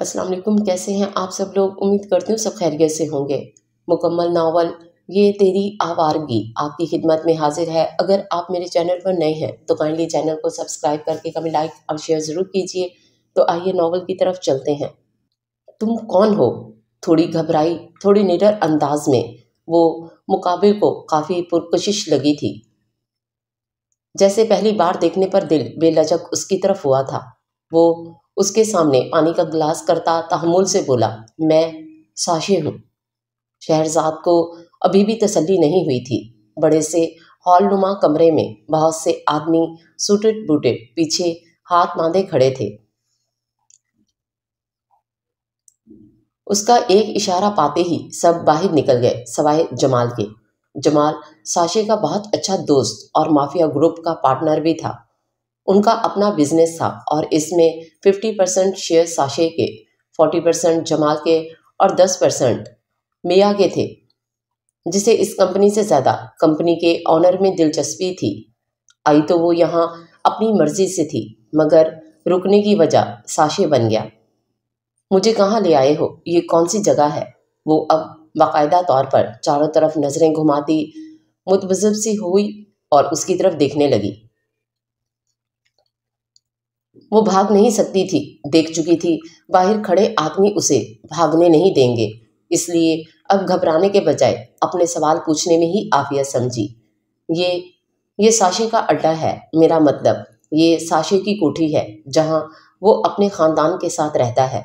अस्सलाम वालेकुम कैसे हैं आप सब लोग उम्मीद करती हूँ सब खैरियत से होंगे मुकम्मल नावल ये तेरी आवारगी आपकी खिदमत में हाजिर है अगर आप मेरे चैनल पर नए हैं तो काइंडली चैनल को सब्सक्राइब करके कभी लाइक और शेयर ज़रूर कीजिए तो आइए नावल की तरफ चलते हैं तुम कौन हो थोड़ी घबराई थोड़ी निडर अंदाज में वो मुकाबिल को काफ़ी पुरकशिश लगी थी जैसे पहली बार देखने पर दिल बेलचक उसकी तरफ हुआ था वो उसके सामने पानी का गिलास करता तहमुल से बोला मैं साशे हूँ शहरजाद को अभी भी तसल्ली नहीं हुई थी बड़े से हॉल नुमा कमरे में बहुत से आदमी सूटेड बूटेड पीछे हाथ बांधे खड़े थे उसका एक इशारा पाते ही सब बाहर निकल गए सवाए जमाल के जमाल साशे का बहुत अच्छा दोस्त और माफिया ग्रुप का पार्टनर भी था उनका अपना बिजनेस था और इसमें 50 परसेंट शेयर साशे के 40 परसेंट जमाल के और 10 परसेंट मिया के थे जिसे इस कंपनी से ज़्यादा कंपनी के ऑनर में दिलचस्पी थी आई तो वो यहाँ अपनी मर्जी से थी मगर रुकने की वजह साशे बन गया मुझे कहाँ ले आए हो ये कौन सी जगह है वो अब बाकायदा तौर पर चारों तरफ नज़रें घुमाती मुतबजब सी हुई और उसकी तरफ देखने लगी वो भाग नहीं सकती थी देख चुकी थी बाहर खड़े आदमी उसे भागने नहीं देंगे इसलिए अब घबराने के बजाय अपने सवाल पूछने में ही आफिया समझी ये ये साशे का अड्डा है मेरा मतलब ये साशे की कोठी है जहाँ वो अपने खानदान के साथ रहता है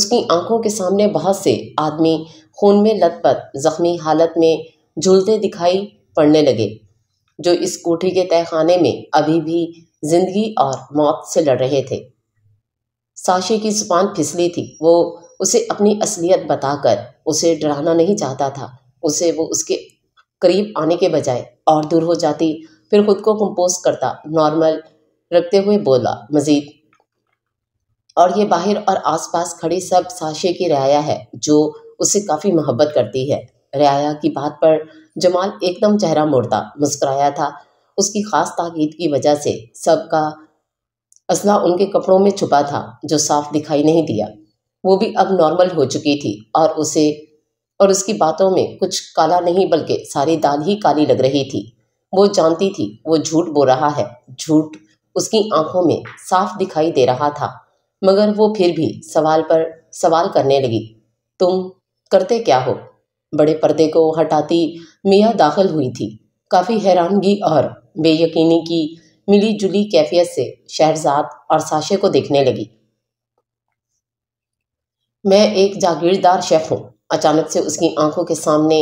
उसकी आंखों के सामने बहुत से आदमी खून में लतपत जख्मी हालत में झूलते दिखाई पड़ने लगे जो इस कोठी के तहखाने में अभी भी जिंदगी और मौत से लड़ रहे थे साशी की जुबान फिसली थी वो उसे अपनी असलियत बताकर उसे डराना नहीं चाहता था उसे वो उसके करीब आने के बजाय और दूर हो जाती फिर खुद को कंपोज करता नॉर्मल रखते हुए बोला मजीद और ये बाहर और आसपास खड़ी सब साशे की राया है जो उसे काफ़ी मोहब्बत करती है रियाया की बात पर जमाल एकदम चेहरा मोड़ता मुस्कराया था उसकी खास ताकीद की वजह से सबका असला उनके कपड़ों में छुपा था जो साफ दिखाई नहीं दिया वो भी अब नॉर्मल हो चुकी थी और उसे और उसकी बातों में कुछ काला नहीं बल्कि सारी दाल ही काली लग रही थी वो जानती थी वो झूठ बो रहा है झूठ उसकी आंखों में साफ दिखाई दे रहा था मगर वो फिर भी सवाल पर सवाल करने लगी तुम करते क्या हो बड़े पर्दे को हटाती मियाँ दाखिल हुई थी काफ़ी हैरानगी और बेयकीनी की मिली जुली कैफियत से शहरजाद और साशे को देखने लगी मैं एक जागीरदार शेफ हूँ अचानक से उसकी आंखों के सामने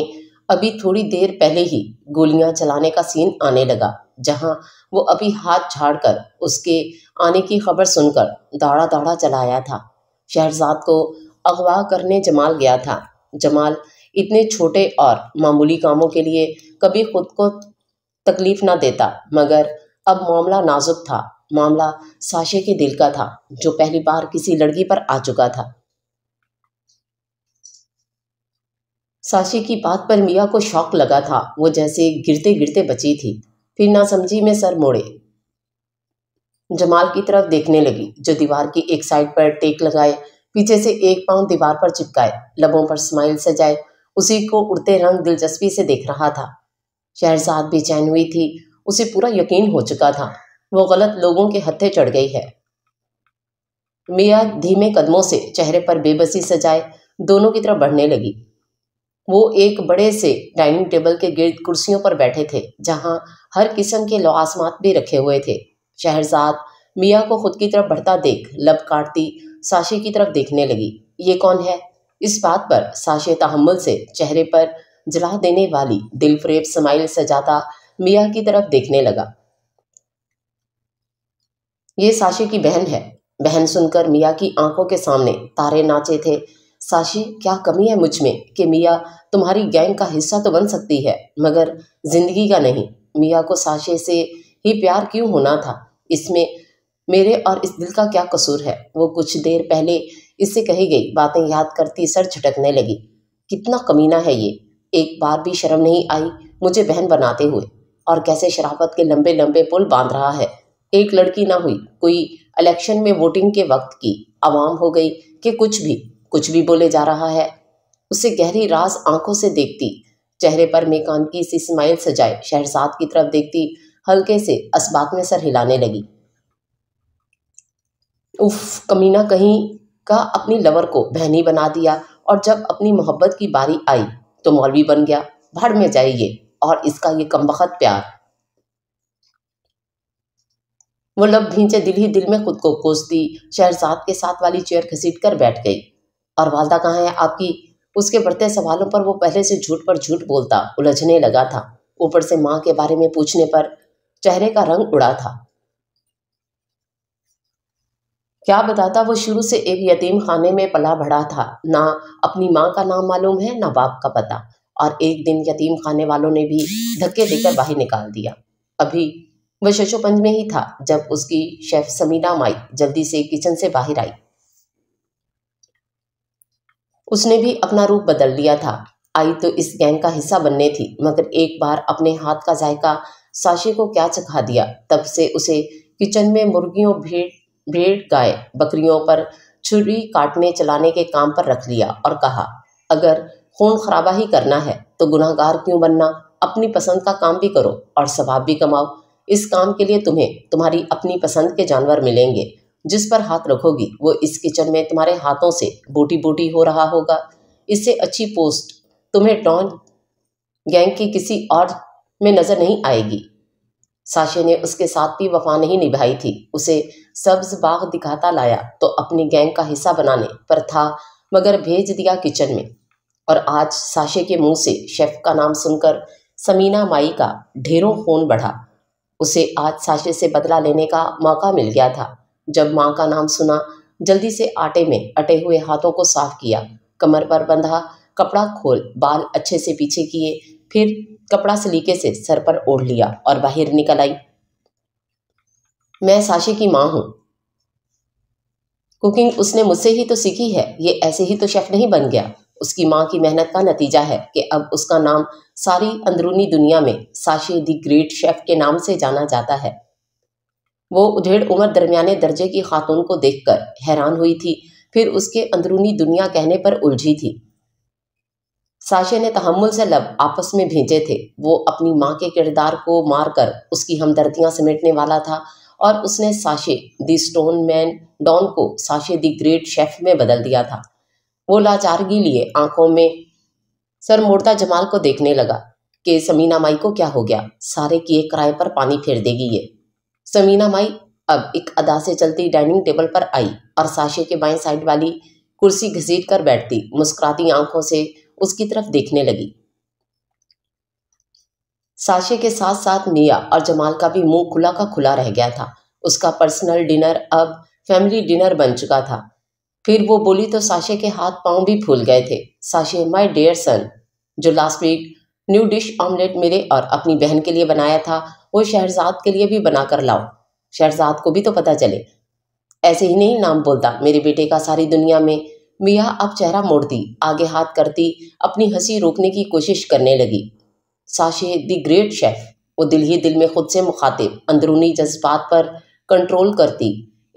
अभी थोड़ी देर पहले ही गोलियां चलाने का सीन आने लगा जहां वो अभी हाथ झाड़कर उसके आने की खबर सुनकर दाड़ा दाड़ा चलाया था शहरजाद को अगवा करने जमाल गया था जमाल इतने छोटे और मामूली कामों के लिए कभी खुद को तकलीफ ना देता मगर अब मामला नाजुक था मामला साशे के दिल का था जो पहली बार किसी लड़की पर आ चुका था साशे की बात पर मिया को शौक लगा था वो जैसे गिरते गिरते बची थी फिर ना समझी में सर मोड़े जमाल की तरफ देखने लगी जो दीवार की एक साइड पर टेक लगाए पीछे से एक पांव दीवार पर चिपकाए लबों पर स्माइल सजाए उसी को उड़ते रंग दिलचस्पी से देख रहा था शहरजाद बेचैन हुई थी उसे पूरा यकीन हो चुका था वो गलत लोगों के हत्थे चढ़ गई है मिया धीमे कदमों से चेहरे पर बेबसी सजाए दोनों की तरफ बढ़ने लगी वो एक बड़े से डाइनिंग टेबल के गिर्द कुर्सियों पर बैठे थे जहां हर किस्म के लवासमात भी रखे हुए थे शहरजाद मिया को खुद की तरफ बढ़ता देख लब काटती साशी की तरफ देखने लगी ये कौन है इस बात पर साशे तहमल से चेहरे पर जला देने वाली दिल स्माइल सजाता मियाँ की तरफ देखने लगा ये साशे की बहन है बहन सुनकर मियाँ की आंखों के सामने तारे नाचे थे साशे क्या कमी है मुझ में कि मियाँ तुम्हारी गैंग का हिस्सा तो बन सकती है मगर जिंदगी का नहीं मियाँ को साशे से ही प्यार क्यों होना था इसमें मेरे और इस दिल का क्या कसूर है वो कुछ देर पहले इससे कही गई बातें याद करती सर झटकने लगी कितना कमीना है ये एक बार भी शर्म नहीं आई मुझे बहन बनाते हुए और कैसे शराफत के लंबे लंबे पुल बांध रहा है एक लड़की ना हुई कोई इलेक्शन में वोटिंग के वक्त की आवाम हो गई कि कुछ भी कुछ भी बोले जा रहा है उसे गहरी रास आंखों से देखती चेहरे पर मेकान की सी स्माइल सजाए शहरसाद की तरफ देखती हल्के से असबात में सर हिलाने लगी उफ कमीना कहीं का अपनी लवर को बहनी बना दिया और जब अपनी मोहब्बत की बारी आई तो मौलवी बन गया भाड़ में जाइए और इसका ये कमबख्त प्यार वो लब भींचे दिल ही दिल में खुद को कोसती शहरजाद के साथ वाली चेयर घसीट कर बैठ गई और वालदा कहाँ है आपकी उसके बढ़ते सवालों पर वो पहले से झूठ पर झूठ बोलता उलझने लगा था ऊपर से माँ के बारे में पूछने पर चेहरे का रंग उड़ा था क्या बताता वो शुरू से एक यतीम खाने में पला बढ़ा था ना अपनी माँ का नाम मालूम है ना बाप का पता और एक दिन यतीम खाने वालों ने भी धक्के देकर बाहर निकाल दिया अभी वह शशोपंज में ही था जब उसकी शेफ समीना माई जल्दी से किचन से बाहर आई उसने भी अपना रूप बदल लिया था आई तो इस गैंग का हिस्सा बनने थी मगर एक बार अपने हाथ का जायका साशी को क्या चखा दिया तब से उसे किचन में मुर्गियों भीड़ भेड़ गाय बकरियों पर छुरी काटने चलाने के काम पर रख लिया और कहा अगर खून खराबा ही करना है तो गुनाहगार क्यों बनना अपनी पसंद का काम भी करो और सवाब भी कमाओ इस काम के लिए तुम्हें तुम्हारी अपनी पसंद के जानवर मिलेंगे जिस पर हाथ रखोगी वो इस किचन में तुम्हारे हाथों से बूटी बूटी हो रहा होगा इससे अच्छी पोस्ट तुम्हें डॉन गैंग की किसी और में नजर नहीं आएगी साशे ने उसके साथ भी वफा नहीं निभाई थी उसे सब्ज बाग दिखाता लाया तो अपनी गैंग का हिस्सा बनाने पर था मगर भेज दिया किचन में और आज साशे के मुंह से शेफ का नाम सुनकर समीना माई का ढेरों खून बढ़ा उसे आज साशे से बदला लेने का मौका मिल गया था जब माँ का नाम सुना जल्दी से आटे में अटे हुए हाथों को साफ किया कमर पर बंधा कपड़ा खोल बाल अच्छे से पीछे किए फिर कपड़ा सलीके से सर पर ओढ़ लिया और बाहर निकल आई मैं साशी की माँ हूं कुकिंग उसने मुझसे ही तो सीखी है ये ऐसे ही तो शेफ नहीं बन गया उसकी माँ की मेहनत का नतीजा है कि अब उसका नाम सारी अंदरूनी दुनिया में साशी दी ग्रेट शेफ के नाम से जाना जाता है वो उधेड़ उम्र दरमियाने दर्जे की खातून को देखकर हैरान हुई थी फिर उसके अंदरूनी दुनिया कहने पर उलझी थी साशे ने तहमुल से लब आपस में भेजे थे वो अपनी माँ के किरदार को मारकर उसकी हमदर्दियाँ समेटने वाला था और उसने Sasha the stone man Don को साशे दी ग्रेट शेफ में बदल दिया था वो लाचारगी लिए आंखों में सर मोड़ता जमाल को देखने लगा कि समीना माई को क्या हो गया सारे किए किराए पर पानी फेर देगी ये समीना माई अब एक अदा से चलती डाइनिंग टेबल पर आई और साशे के बाएं साइड वाली कुर्सी घसीट कर बैठती मुस्कुराती आंखों से उसकी तरफ देखने लगी साशे के साथ साथ निया और जमाल का भी मुंह खुला का खुला रह गया था उसका पर्सनल डिनर अब फैमिली डिनर बन चुका था फिर वो बोली तो साशे के हाथ पांव भी फूल गए थे साशे माय डियर सन जो last week new dish omelette मेरे और अपनी बहन के लिए बनाया था वो शहरजाद के लिए भी बनाकर लाओ शहरजाद को भी तो पता चले ऐसे ही नहीं नाम बोलता मेरे बेटे का सारी दुनिया में मिया अब चेहरा मोड़ दी आगे हाथ करती अपनी हंसी रोकने की कोशिश करने लगी साशे दी ग्रेट शेफ वो दिल ही दिल में खुद से मुखातिब अंदरूनी जज्बात पर कंट्रोल करती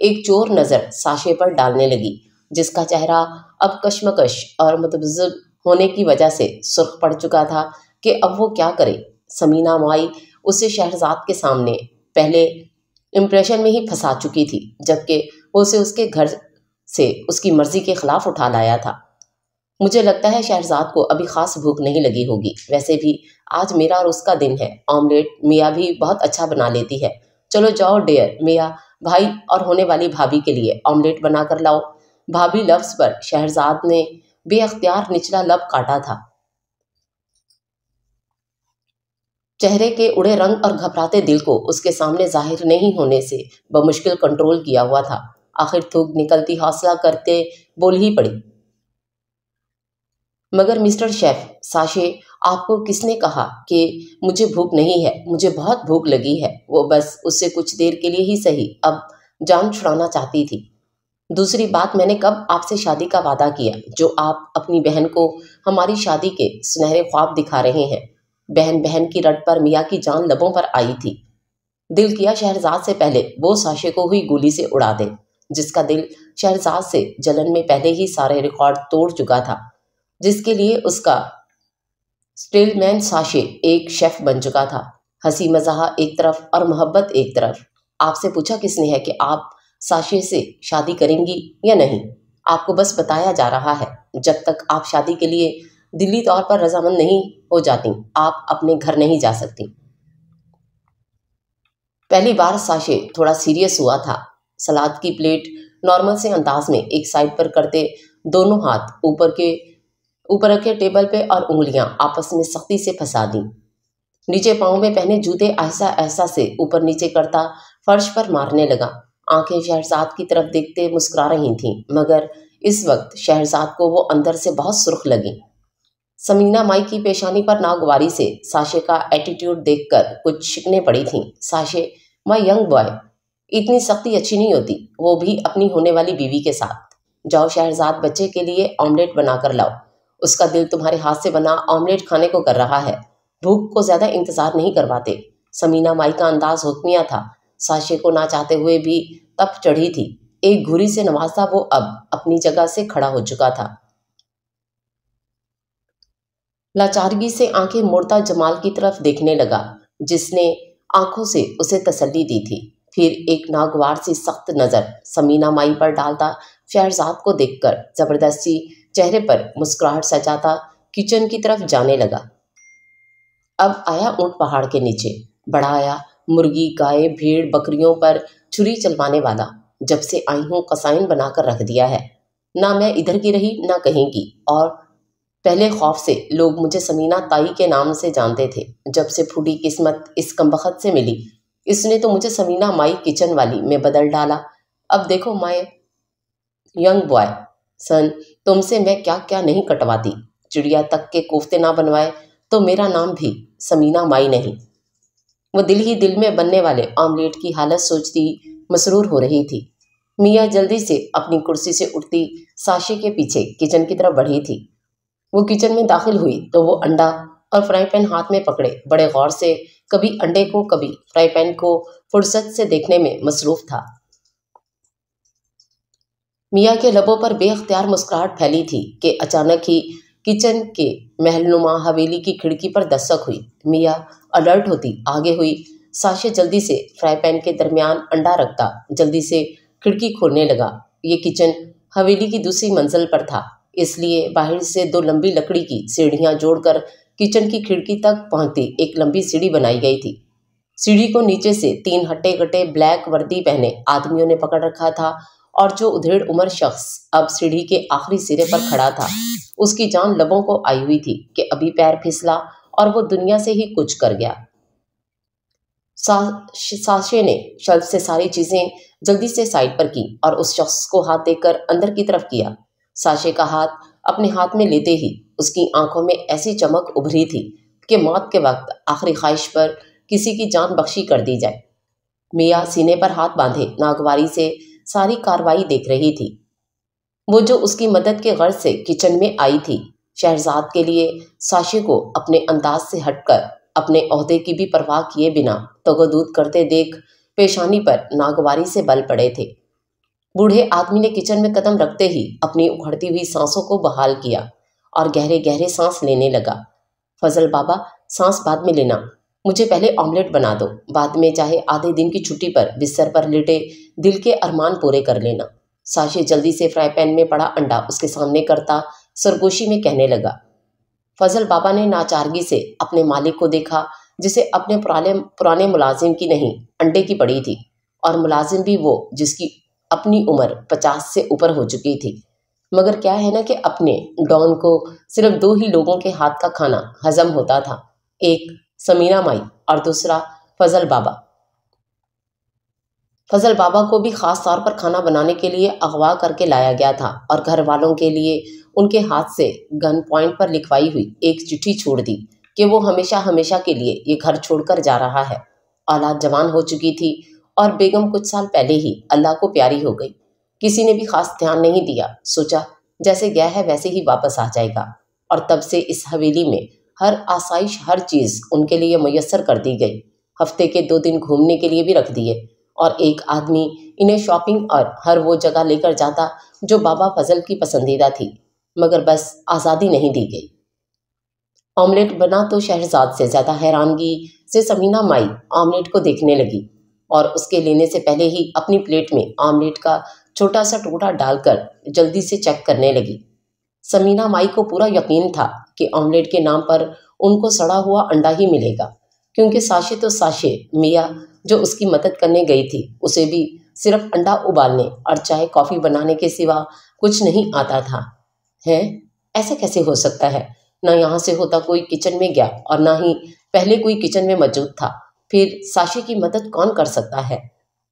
एक चोर नज़र साशे पर डालने लगी जिसका चेहरा अब कश्मकश और मतबज होने की वजह से सुर्ख पड़ चुका था कि अब वो क्या करे समीना माई उसे शहरजाद के सामने पहले इम्प्रेशन में ही फंसा चुकी थी जबकि वो उसे उसके घर से उसकी मर्जी के खिलाफ उठा लाया था मुझे लगता है शहजाद को अभी खास भूख नहीं लगी होगी वैसे भी आज मेरा और उसका दिन है ऑमलेट मियाँ भी बहुत अच्छा बना लेती है चलो जाओ डेयर मियाँ भाई और होने वाली भाभी के लिए ऑमलेट बना कर लाओ भाभी लफ्ज पर शहजाद ने बेअख्तियार निचला लब काटा था चेहरे के उड़े रंग और घबराते दिल को उसके सामने जाहिर नहीं होने से बमुश्किल कंट्रोल किया हुआ था आखिर थूक निकलती हौसला करते बोल ही पड़ी मगर मिस्टर शेफ साशे आपको किसने कहा कि मुझे भूख नहीं है मुझे बहुत भूख लगी है वो बस उससे कुछ देर के लिए ही सही अब जान छुड़ाना चाहती थी दूसरी बात मैंने कब आपसे शादी का वादा किया जो आप अपनी बहन को हमारी शादी के सुनहरे ख्वाब दिखा रहे हैं बहन बहन की रट पर मियाँ की जान लबों पर आई थी दिल किया शहरजाद से पहले वो साशे को हुई गोली से उड़ा दे जिसका दिल शहजाद से जलन में पहले ही सारे रिकॉर्ड तोड़ चुका था जिसके लिए उसका स्टेलमैन साशे एक शेफ बन चुका था हंसी मजाह एक तरफ और मोहब्बत एक तरफ आपसे पूछा किसने है कि आप साशे से शादी करेंगी या नहीं आपको बस बताया जा रहा है जब तक आप शादी के लिए दिल्ली तौर पर रजामंद नहीं हो जाती आप अपने घर नहीं जा सकती पहली बार साशे थोड़ा सीरियस हुआ था सलाद की प्लेट नॉर्मल से अंदाज में एक साइड पर करते दोनों हाथ ऊपर के ऊपर रखे टेबल पे और उंगलियां आपस में सख्ती से फंसा दी नीचे पाँव में पहने जूते ऐसा ऐसा से ऊपर नीचे करता फर्श पर मारने लगा आंखें शहजाद की तरफ देखते मुस्कुरा रही थीं मगर इस वक्त शहजाद को वो अंदर से बहुत सुर्ख लगी समीना माई की पेशानी पर नागवारी से साशे का एटीट्यूड देखकर कुछ शिकने पड़ी थी साशे माई यंग बॉय इतनी सख्ती अच्छी नहीं होती वो भी अपनी होने वाली बीवी के साथ जाओ शहरजाद बच्चे के लिए ऑमलेट बनाकर लाओ उसका दिल तुम्हारे हाथ से बना ऑमलेट खाने को कर रहा है भूख को ज्यादा इंतजार नहीं करवाते समीना माई का अंदाज हुक्मिया था साशे को ना चाहते हुए भी तप चढ़ी थी एक घुरी से नवाजा वो अब अपनी जगह से खड़ा हो चुका था लाचारगी से आंखें मुड़ता जमाल की तरफ देखने लगा जिसने आंखों से उसे तसल्ली दी थी फिर एक नागवार सी सख्त नज़र समीना माई पर डालता शहरजाद को देखकर ज़बरदस्ती चेहरे पर मुस्कुराहट सजाता किचन की तरफ जाने लगा अब आया ऊँट पहाड़ के नीचे बड़ा आया मुर्गी गाय भीड़ बकरियों पर छुरी चलवाने वाला जब से आई हूँ कसाइन बनाकर रख दिया है ना मैं इधर की रही ना कहीं की और पहले खौफ से लोग मुझे समीना ताई के नाम से जानते थे जब से फूटी किस्मत इस कमबख्त से मिली इसने तो मुझे समीना माई किचन वाली में बदल डाला अब देखो माए यंग बॉय सन तुमसे मैं क्या क्या नहीं कटवाती चिड़िया तक के कोफ्ते ना बनवाए तो मेरा नाम भी समीना माई नहीं वो दिल ही दिल में बनने वाले ऑमलेट की हालत सोचती मसरूर हो रही थी मियाँ जल्दी से अपनी कुर्सी से उठती साशी के पीछे किचन की तरफ बढ़ी थी वो किचन में दाखिल हुई तो वो अंडा और फ्राई पैन हाथ में पकड़े बड़े गौर से कभी अंडे को कभी फ्राई पैन को फुर्सत से देखने में मसरूफ था मियाँ के लबों पर बेअख्तियार मुस्कुराहट फैली थी कि अचानक ही किचन के महलनुमा हवेली की खिड़की पर दस्तक हुई मियाँ अलर्ट होती आगे हुई साशे जल्दी से फ्राई पैन के दरमियान अंडा रखता जल्दी से खिड़की खोलने लगा ये किचन हवेली की दूसरी मंजिल पर था इसलिए बाहर से दो लंबी लकड़ी की सीढ़ियाँ जोड़कर किचन की खिड़की तक पहुंचती एक लंबी सीढ़ी बनाई गई थी सीढ़ी को नीचे से तीन हटे घटे ब्लैक वर्दी पहने आदमियों ने पकड़ रखा था और जो उधेड़ उम्र शख्स अब सीढ़ी के आखिरी सिरे पर खड़ा था उसकी जान लबों को आई हुई थी कि अभी पैर फिसला और वो दुनिया से ही कुछ कर गया सा, साशे ने शल्फ से सारी चीजें जल्दी से साइड पर की और उस शख्स को हाथ देकर अंदर की तरफ किया साशे का हाथ अपने हाथ में लेते ही उसकी आंखों में ऐसी चमक उभरी थी कि मौत के वक्त आखिरी ख्वाहिश पर किसी की जान बख्शी कर दी जाए मिया सीने पर हाथ बांधे नागवारी से सारी कार्रवाई देख रही थी वो जो उसकी मदद के गर्ज से किचन में आई थी शहजाद के लिए साशी को अपने अंदाज से हटकर अपने अहदे की भी परवाह किए बिना तगोदूद करते देख पेशानी पर नागवारी से बल पड़े थे बूढ़े आदमी ने किचन में कदम रखते ही अपनी उखड़ती हुई सांसों को बहाल किया और गहरे गहरे सांस लेने लगा फजल बाबा सांस बाद में लेना मुझे पहले ऑमलेट बना दो बाद में चाहे आधे दिन की छुट्टी पर बिस्तर पर लेटे दिल के अरमान पूरे कर लेना साशे जल्दी से फ्राई पैन में पड़ा अंडा उसके सामने करता सरगोशी में कहने लगा फजल बाबा ने नाचारगी से अपने मालिक को देखा जिसे अपने पुराने पुराने मुलाजिम की नहीं अंडे की पड़ी थी और मुलाजिम भी वो जिसकी अपनी उम्र पचास से ऊपर हो चुकी थी मगर क्या है ना कि अपने डॉन को सिर्फ दो ही लोगों के हाथ का खाना हजम होता था एक समीना माई और दूसरा फजल बाबा फजल बाबा को भी खास तौर पर खाना बनाने के लिए अगवा करके लाया गया था और घर वालों के लिए उनके हाथ से गन पॉइंट पर लिखवाई हुई एक चिट्ठी छोड़ दी कि वो हमेशा हमेशा के लिए ये घर छोड़कर जा रहा है औलाद जवान हो चुकी थी और बेगम कुछ साल पहले ही अल्लाह को प्यारी हो गई किसी ने भी खास ध्यान नहीं दिया सोचा जैसे गया है वैसे ही वापस आ जाएगा और तब से इस हवेली में हर आसाइश हर चीज़ उनके लिए मैसर कर दी गई हफ्ते के दो दिन घूमने के लिए भी रख दिए और एक आदमी इन्हें शॉपिंग और हर वो जगह लेकर जाता जो बाबा फजल की पसंदीदा थी मगर बस आज़ादी नहीं दी गई ऑमलेट बना तो शहजाद से ज़्यादा हैरानगी से समीना माई ऑमलेट को देखने लगी और उसके लेने से पहले ही अपनी प्लेट में आमलेट का छोटा सा टुकड़ा डालकर जल्दी से चेक करने लगी समीना माई को पूरा यकीन था कि ऑमलेट के नाम पर उनको सड़ा हुआ अंडा ही मिलेगा क्योंकि साशे तो साशे मिया जो उसकी मदद करने गई थी उसे भी सिर्फ अंडा उबालने और चाहे कॉफ़ी बनाने के सिवा कुछ नहीं आता था है ऐसा कैसे हो सकता है ना यहाँ से होता कोई किचन में गया और ना ही पहले कोई किचन में मौजूद था फिर साशी की मदद कौन कर सकता है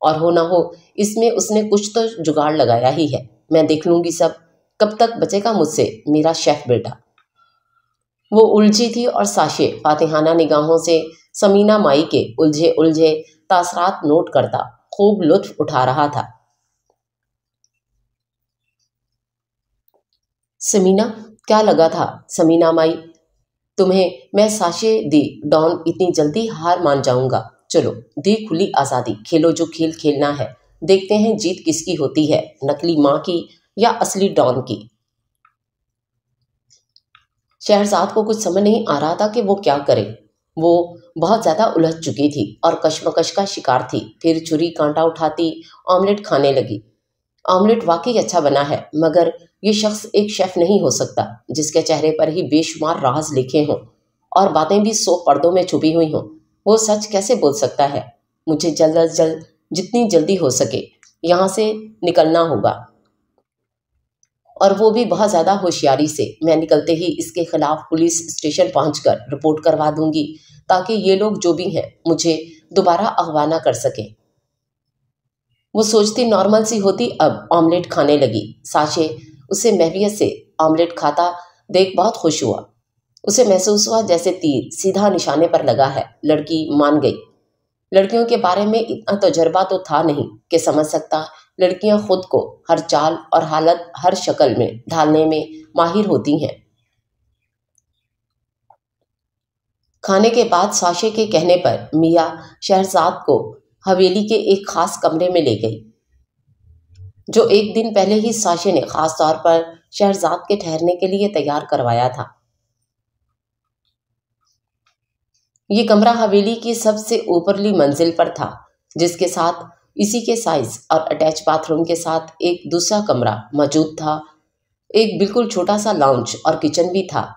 और हो ना हो इसमें उसने कुछ तो जुगाड़ लगाया ही है मैं देख लूंगी सब कब तक बचेगा मुझसे मेरा शेफ बेटा वो उलझी थी और साशे फातिहाना निगाहों से समीना माई के उलझे उलझे तासरात नोट करता खूब लुत्फ उठा रहा था समीना क्या लगा था समीना माई तुम्हें मैं साशे दी डॉन इतनी जल्दी हार मान जाऊंगा चलो दी खुली आज़ादी खेलो जो खेल खेलना है देखते हैं जीत किसकी होती है नकली माँ की या असली डॉन की शहरजाद को कुछ समझ नहीं आ रहा था कि वो क्या करे वो बहुत ज़्यादा उलझ चुकी थी और कश्मकश का शिकार थी फिर छुरी कांटा उठाती ऑमलेट खाने लगी ऑमलेट वाकई अच्छा बना है मगर ये शख्स एक शेफ नहीं हो सकता जिसके चेहरे पर ही बेशुमार राज लिखे हों और बातें भी सौ पर्दों में छुपी हुई हों वो सच कैसे बोल सकता है मुझे जल्द अज जल्द जितनी जल्दी हो सके यहाँ से निकलना होगा और वो भी बहुत ज़्यादा होशियारी से मैं निकलते ही इसके खिलाफ पुलिस स्टेशन कर रिपोर्ट करवा दूंगी ताकि ये लोग जो भी हैं मुझे दोबारा अगवाना कर सकें वो सोचती नॉर्मल सी होती अब ऑमलेट खाने लगी साचे उसे महवियत से ऑमलेट खाता देख बहुत खुश हुआ उसे महसूस हुआ जैसे तीर सीधा निशाने पर लगा है लड़की मान गई लड़कियों के बारे में इतना तजर्बा तो, तो था नहीं कि समझ सकता लड़कियां खुद को हर चाल और हालत हर शक्ल में ढालने में माहिर होती हैं खाने के बाद साशे के कहने पर मियाँ शहजाद को हवेली के एक खास कमरे में ले गई जो एक दिन पहले ही साशे ने खास तौर पर शहजाद के ठहरने के लिए तैयार करवाया था ये कमरा हवेली की सबसे ऊपरली मंजिल पर था जिसके साथ इसी के साइज और अटैच बाथरूम के साथ एक दूसरा कमरा मौजूद था एक बिल्कुल छोटा सा लाउंज और किचन भी था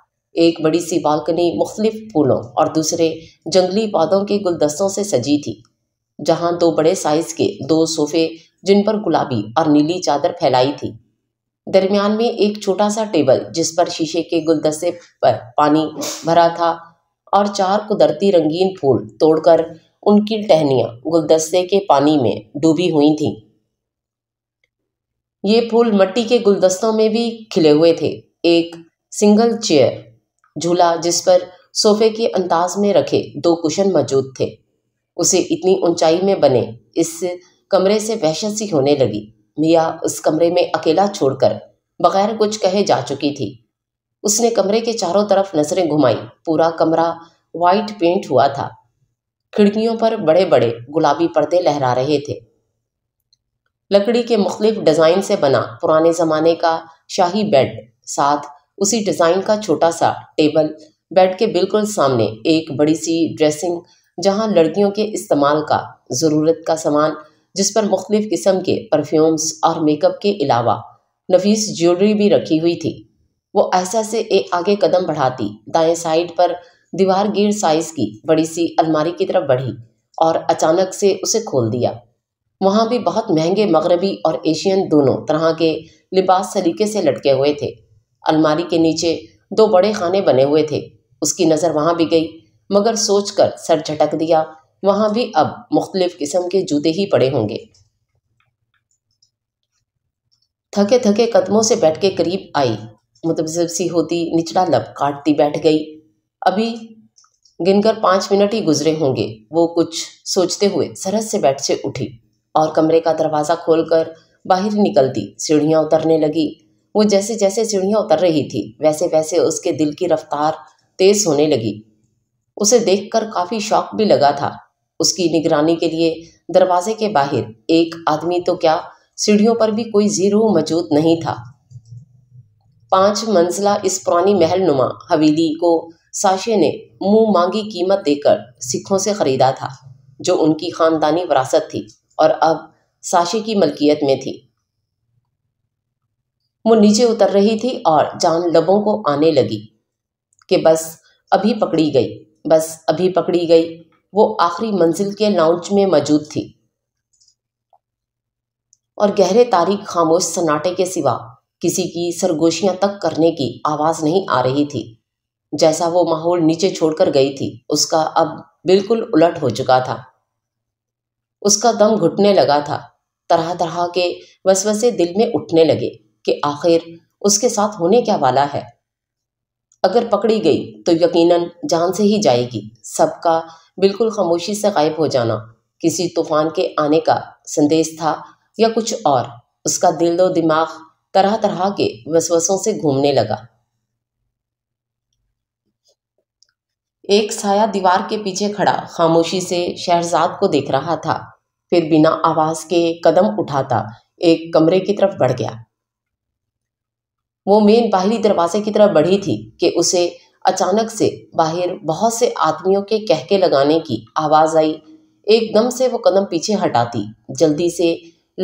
एक बड़ी सी बालकनी मुख्तलिफ फूलों और दूसरे जंगली पौधों के गुलदस्तों से सजी थी जहां दो बड़े साइज के दो सोफे जिन पर गुलाबी और नीली चादर फैलाई थी दरमियान में एक छोटा सा टेबल जिस पर शीशे के गुलदस्ते पर पानी भरा था और चार कुदरती रंगीन फूल तोड़कर उनकी टहनियां गुलदस्ते के पानी में डूबी हुई थीं। ये फूल मट्टी के गुलदस्तों में भी खिले हुए थे एक सिंगल चेयर झूला जिस पर सोफे के अंदाज में रखे दो कुशन मौजूद थे उसे इतनी ऊंचाई में बने इस कमरे से वहशत सी होने लगी मियाँ उस कमरे में अकेला छोड़कर बगैर कुछ कहे जा चुकी थी उसने कमरे के चारों तरफ नजरें घुमाई पूरा कमरा वाइट पेंट हुआ था खिड़कियों पर बड़े बड़े गुलाबी पर्दे लहरा रहे थे लकड़ी के मुख्तलिफ डिज़ाइन से बना पुराने ज़माने का शाही बेड साथ उसी डिज़ाइन का छोटा सा टेबल बेड के बिल्कुल सामने एक बड़ी सी ड्रेसिंग जहां लड़कियों के इस्तेमाल का ज़रूरत का सामान जिस पर मुख्तफ किस्म के परफ्यूम्स और मेकअप के अलावा नफीस ज्वेलरी भी रखी हुई थी वो ऐसा से एक आगे कदम बढ़ाती दाएं साइड पर दीवार गिर साइज की बड़ी सी अलमारी की तरफ बढ़ी और अचानक से उसे खोल दिया वहाँ भी बहुत महंगे मगरबी और एशियन दोनों तरह के लिबास सलीके से लटके हुए थे अलमारी के नीचे दो बड़े खाने बने हुए थे उसकी नज़र वहाँ भी गई मगर सोच कर सर झटक दिया वहाँ भी अब मुख्तलिफ किस्म के जूते ही पड़े होंगे थके थके कदमों से बैठ के करीब आई मुतब सी होती निचला लब काटती बैठ गई अभी गिनकर पाँच मिनट ही गुजरे होंगे वो कुछ सोचते हुए सरहद से बैठ से उठी और कमरे का दरवाज़ा खोलकर बाहर निकलती सीढ़ियाँ उतरने लगी वो जैसे जैसे सीढ़ियाँ उतर रही थी वैसे वैसे उसके दिल की रफ्तार तेज़ होने लगी उसे देखकर काफ़ी शौक भी लगा था उसकी निगरानी के लिए दरवाजे के बाहर एक आदमी तो क्या सीढ़ियों पर भी कोई जीरो मौजूद नहीं था पांच मंजिला इस पुरानी महल नुमा हवेली को साशे ने मुंह मांगी कीमत देकर सिखों से खरीदा था जो उनकी खानदानी विरासत थी और अब साशे की मलकियत में थी वो नीचे उतर रही थी और जान लबों को आने लगी कि बस अभी पकड़ी गई बस अभी पकड़ी गई वो आखिरी मंजिल के लाउंज में मौजूद थी और गहरे तारीख खामोश सन्नाटे के सिवा किसी की सरगोशियां तक करने की आवाज नहीं आ रही थी जैसा वो माहौल नीचे छोड़कर गई थी उसका अब बिल्कुल उलट हो चुका था उसका दम घुटने लगा था तरह तरह के वसवसे दिल में उठने लगे कि आखिर उसके साथ होने क्या वाला है अगर पकड़ी गई तो यकीनन जान से ही जाएगी सबका बिल्कुल खामोशी से गायब हो जाना किसी तूफान के आने का संदेश था या कुछ और उसका दिल और दिमाग तरह तरह के वसवसों से घूमने लगा एक साया दीवार के पीछे खड़ा खामोशी से शहजाद को देख रहा था फिर बिना आवाज के कदम उठाता एक कमरे की तरफ बढ़ गया वो मेन बाहरी दरवाजे की तरफ बढ़ी थी कि उसे अचानक से बाहर बहुत से आदमियों के कहके लगाने की आवाज़ आई एकदम से वो कदम पीछे हटाती जल्दी से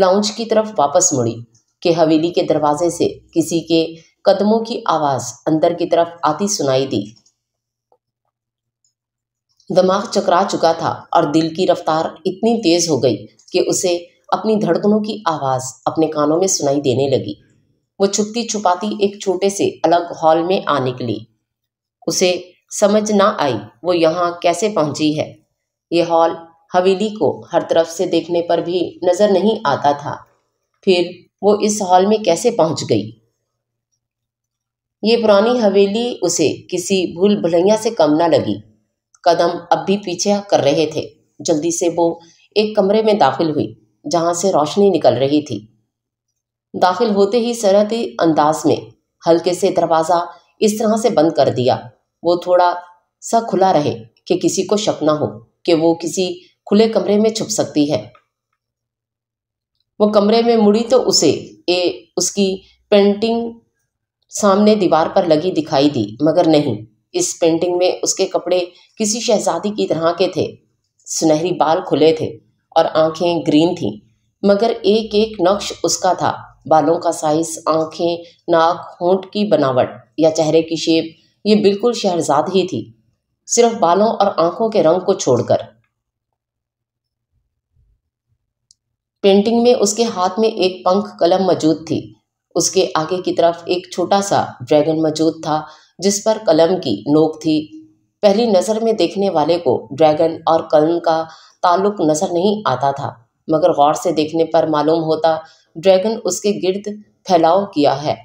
लाउंज की तरफ वापस मुड़ी कि हवेली के दरवाजे से किसी के कदमों की आवाज़ अंदर की तरफ आती सुनाई दी दिमाग चकरा चुका था और दिल की रफ्तार इतनी तेज हो गई कि उसे अपनी धड़कनों की आवाज़ अपने कानों में सुनाई देने लगी वो छुपती छुपाती एक छोटे से अलग हॉल में आ निकली उसे समझ ना आई वो यहाँ कैसे पहुंची है ये हॉल हवेली को हर तरफ से देखने पर भी नजर नहीं आता था फिर वो इस हॉल में कैसे पहुंच गई ये पुरानी हवेली उसे किसी भूल भुलैया से कम ना लगी कदम अब भी पीछे कर रहे थे जल्दी से वो एक कमरे में दाखिल हुई जहां से रोशनी निकल रही थी दाखिल होते ही सरहदी अंदाज में हल्के से दरवाज़ा इस तरह से बंद कर दिया वो थोड़ा सा खुला रहे कि किसी को शक ना हो कि वो किसी खुले कमरे में छुप सकती है वो कमरे में मुड़ी तो उसे ए, उसकी पेंटिंग सामने दीवार पर लगी दिखाई दी मगर नहीं इस पेंटिंग में उसके कपड़े किसी शहजादी की तरह के थे सुनहरी बाल खुले थे और आंखें ग्रीन थीं मगर एक एक नक्श उसका था बालों का साइज आंखें नाक होंठ की बनावट या चेहरे की शेप ये बिल्कुल शहरजाद ही थी सिर्फ बालों और आंखों के रंग को छोड़कर पेंटिंग में उसके हाथ में एक पंख कलम मौजूद थी उसके आगे की तरफ एक छोटा सा ड्रैगन मौजूद था जिस पर कलम की नोक थी पहली नज़र में देखने वाले को ड्रैगन और कलम का ताल्लुक नज़र नहीं आता था मगर गौर से देखने पर मालूम होता ड्रैगन उसके गिर्द फैलाव किया है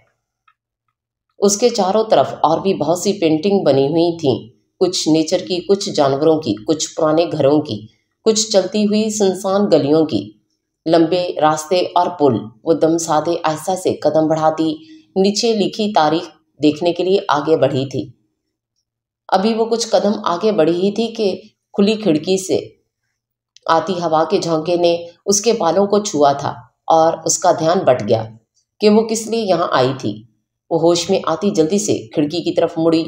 उसके चारों तरफ और भी बहुत सी पेंटिंग बनी हुई थी कुछ नेचर की कुछ जानवरों की कुछ पुराने घरों की कुछ चलती हुई सुनसान गलियों की लंबे रास्ते और पुल वो दम साधे आहिस्ता से कदम बढ़ाती नीचे लिखी तारीख देखने के लिए आगे बढ़ी थी अभी वो कुछ कदम आगे बढ़ी ही थी कि खुली खिड़की से आती हवा के झोंके ने उसके बालों को छुआ था और उसका ध्यान बट गया कि वो किस लिए यहाँ आई थी वो होश में आती जल्दी से खिड़की की तरफ मुड़ी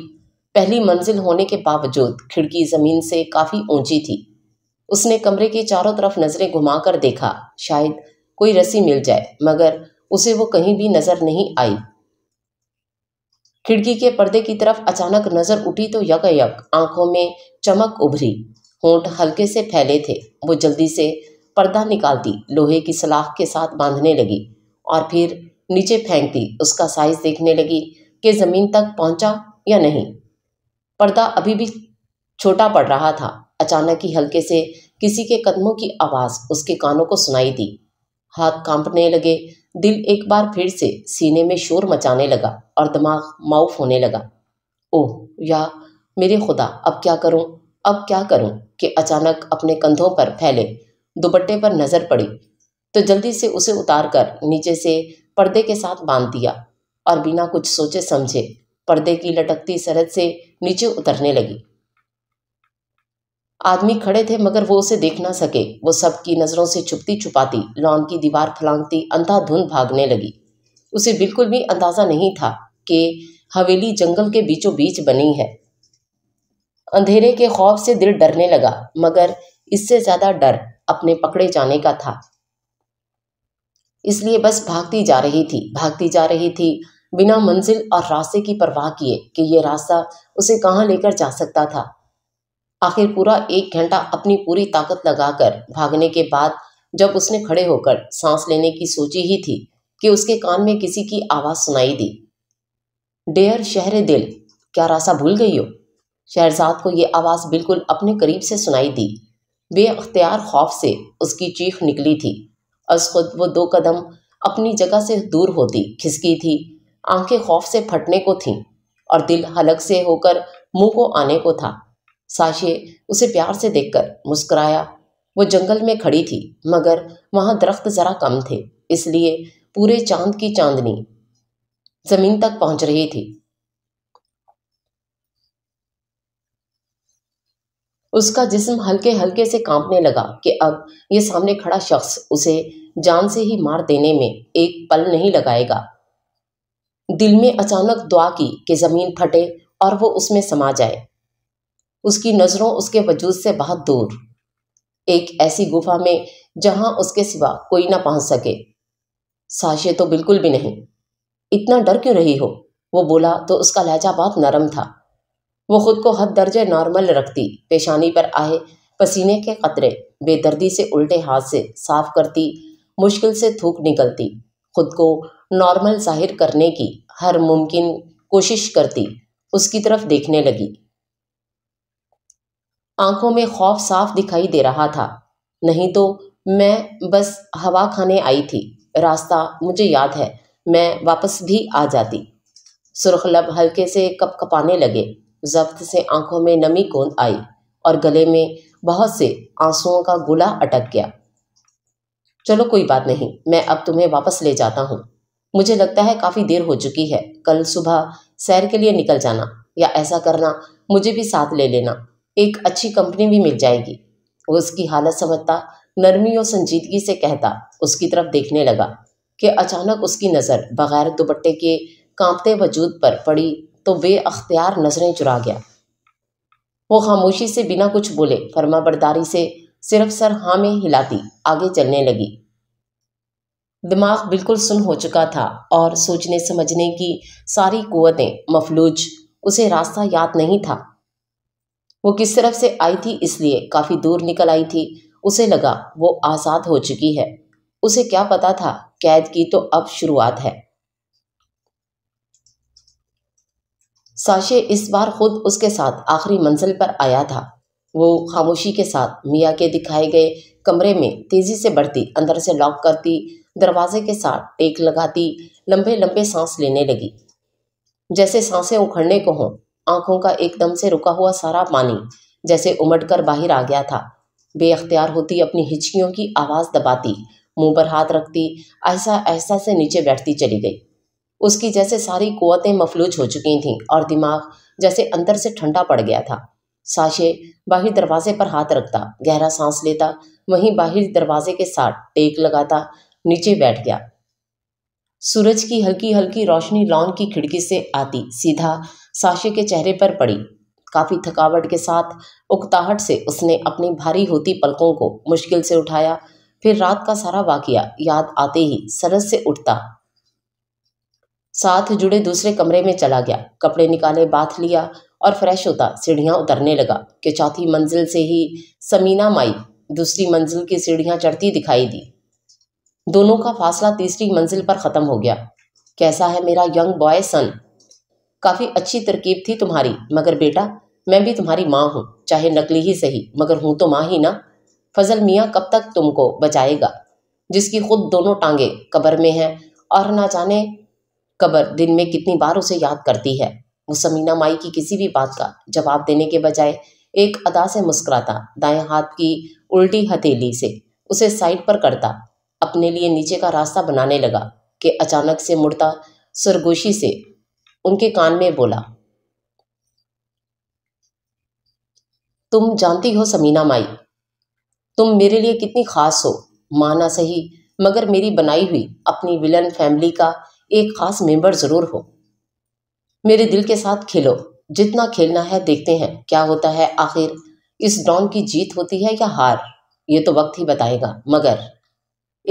पहली मंजिल होने के बावजूद खिड़की जमीन से काफी ऊंची थी उसने कमरे के चारों तरफ नजरें घुमाकर देखा शायद कोई रस्सी मिल जाए मगर उसे वो कहीं भी नजर नहीं आई खिड़की के पर्दे की तरफ अचानक नजर उठी तो यकयक आंखों में चमक उभरी होंठ हल्के से फैले थे वो जल्दी से पर्दा निकाल दी लोहे की सलाख के साथ बांधने लगी और फिर नीचे फेंक दी उसका साइज देखने लगी कि ज़मीन तक पहुंचा या नहीं पर्दा अभी भी छोटा पड़ रहा था अचानक ही हल्के से किसी के कदमों की आवाज़ उसके कानों को सुनाई दी हाथ कांपने लगे दिल एक बार फिर से सीने में शोर मचाने लगा और दिमाग माउफ होने लगा ओह या मेरे खुदा अब क्या करूं अब क्या करूं कि अचानक अपने कंधों पर फैले दुपट्टे पर नजर पड़ी तो जल्दी से उसे उतार कर नीचे से पर्दे के साथ बांध दिया और बिना कुछ सोचे समझे पर्दे की लटकती सरहद से नीचे उतरने लगी आदमी खड़े थे मगर वो उसे देख ना सके वो सबकी नजरों से छुपती छुपाती लॉन की दीवार फलांगती अंधाधुंध भागने लगी उसे बिल्कुल भी अंदाजा नहीं था कि हवेली जंगल के बीचों बीच बनी है अंधेरे के खौफ से दिल डरने लगा मगर इससे ज्यादा डर अपने पकड़े जाने का था इसलिए बस भागती जा रही थी भागती जा रही थी बिना मंजिल और रास्ते की परवाह किए कि यह रास्ता उसे कहां लेकर जा सकता था आखिर पूरा एक घंटा अपनी पूरी ताकत लगाकर भागने के बाद जब उसने खड़े होकर सांस लेने की सोची ही थी कि उसके कान में किसी की आवाज़ सुनाई दी डेयर शहर दिल क्या रास्ता भूल गई हो शहरजाद को ये आवाज़ बिल्कुल अपने करीब से सुनाई दी बेअख्तियार खौफ से उसकी चीख निकली थी अज खुद वो दो कदम अपनी जगह से दूर होती खिसकी थी आंखें खौफ से फटने को थीं और दिल हलक से होकर मुंह को आने को था साशे उसे प्यार से देखकर मुस्कुराया वो जंगल में खड़ी थी मगर वहाँ दरख्त ज़रा कम थे इसलिए पूरे चांद की चांदनी ज़मीन तक पहुँच रही थी उसका जिस्म हल्के हल्के से कांपने लगा कि अब ये सामने खड़ा शख्स उसे जान से ही मार देने में एक पल नहीं लगाएगा दिल में अचानक दुआ की कि जमीन फटे और वो उसमें समा जाए उसकी नजरों उसके वजूद से बहुत दूर एक ऐसी गुफा में जहां उसके सिवा कोई ना पहुंच सके साशे तो बिल्कुल भी नहीं इतना डर क्यों रही हो वो बोला तो उसका लहजा बहुत नरम था वो खुद को हद दर्जे नॉर्मल रखती पेशानी पर आए पसीने के कतरे बेदर्दी से उल्टे हाथ से साफ करती मुश्किल से थूक निकलती खुद को नॉर्मल जाहिर करने की हर मुमकिन कोशिश करती उसकी तरफ देखने लगी आंखों में खौफ साफ दिखाई दे रहा था नहीं तो मैं बस हवा खाने आई थी रास्ता मुझे याद है मैं वापस भी आ जाती सुरखलब हल्के से कप कपाने लगे जब्त से आंखों में नमी गोंद आई और गले में बहुत से आंसुओं का गुला अटक गया चलो कोई बात नहीं मैं अब तुम्हें वापस ले जाता हूँ मुझे लगता है काफ़ी देर हो चुकी है कल सुबह सैर के लिए निकल जाना या ऐसा करना मुझे भी साथ ले लेना एक अच्छी कंपनी भी मिल जाएगी वो उसकी हालत समझता नरमी और संजीदगी से कहता उसकी तरफ देखने लगा कि अचानक उसकी नज़र बगैर दुपट्टे के कांपते वजूद पर पड़ी तो अख्तियार नजरें चुरा गया वो खामोशी से बिना कुछ बोले फर्मा बरदारी से सिर्फ सर हाँ में हिलाती आगे चलने लगी दिमाग बिल्कुल सुन हो चुका था और सोचने समझने की सारी कुतें मफलूज उसे रास्ता याद नहीं था वो किस तरफ से आई थी इसलिए काफी दूर निकल आई थी उसे लगा वो आज़ाद हो चुकी है उसे क्या पता था कैद की तो अब शुरुआत है साशे इस बार खुद उसके साथ आखिरी मंजिल पर आया था वो खामोशी के साथ मियाँ के दिखाए गए कमरे में तेजी से बढ़ती अंदर से लॉक करती दरवाजे के साथ टेक लगाती लंबे लंबे सांस लेने लगी जैसे सांसें उखड़ने को हों आंखों का एकदम से रुका हुआ सारा पानी जैसे उमट कर बाहर आ गया था बेअख्तियार होती अपनी हिचकियों की आवाज़ दबाती मुंह पर हाथ रखती ऐसा ऐसा से नीचे बैठती चली गई उसकी जैसे सारी कुतें मफलूज हो चुकी थीं और दिमाग जैसे अंदर से ठंडा पड़ गया था साशे बाहर दरवाजे पर हाथ रखता गहरा सांस लेता वहीं बाहर दरवाजे के साथ टेक लगाता नीचे बैठ गया सूरज की हल्की हल्की रोशनी लॉन की खिड़की से आती सीधा साशे के चेहरे पर पड़ी काफ़ी थकावट के साथ उकताहट से उसने अपनी भारी होती पलकों को मुश्किल से उठाया फिर रात का सारा वाकया याद आते ही सरस से उठता साथ जुड़े दूसरे कमरे में चला गया कपड़े निकाले बाथ लिया और फ्रेश होता सीढ़ियाँ उतरने लगा कि चौथी मंजिल से ही समीना माई दूसरी मंजिल की सीढ़ियाँ चढ़ती दिखाई दी दोनों का फासला तीसरी मंजिल पर ख़त्म हो गया कैसा है मेरा यंग बॉय सन काफ़ी अच्छी तरकीब थी तुम्हारी मगर बेटा मैं भी तुम्हारी माँ हूँ चाहे नकली ही सही मगर हूँ तो माँ ही ना फजल मियाँ कब तक तुमको बचाएगा जिसकी खुद दोनों टांगे कबर में हैं और ना जाने कबर दिन में कितनी बार उसे याद करती है वो समीना माई की किसी भी बात का जवाब देने के बजाय एक अदा से मुस्कुराता दाएं हाथ की उल्टी हथेली से उसे साइड पर करता अपने लिए नीचे का रास्ता बनाने लगा कि अचानक से मुड़ता सरगोशी से उनके कान में बोला तुम जानती हो समीना माई तुम मेरे लिए कितनी खास हो माना सही मगर मेरी बनाई हुई अपनी विलन फैमिली का एक खास मेंबर जरूर हो मेरे दिल के साथ खेलो जितना खेलना है देखते हैं क्या होता है आखिर इस डॉन की जीत होती है या हार ये तो वक्त ही बताएगा मगर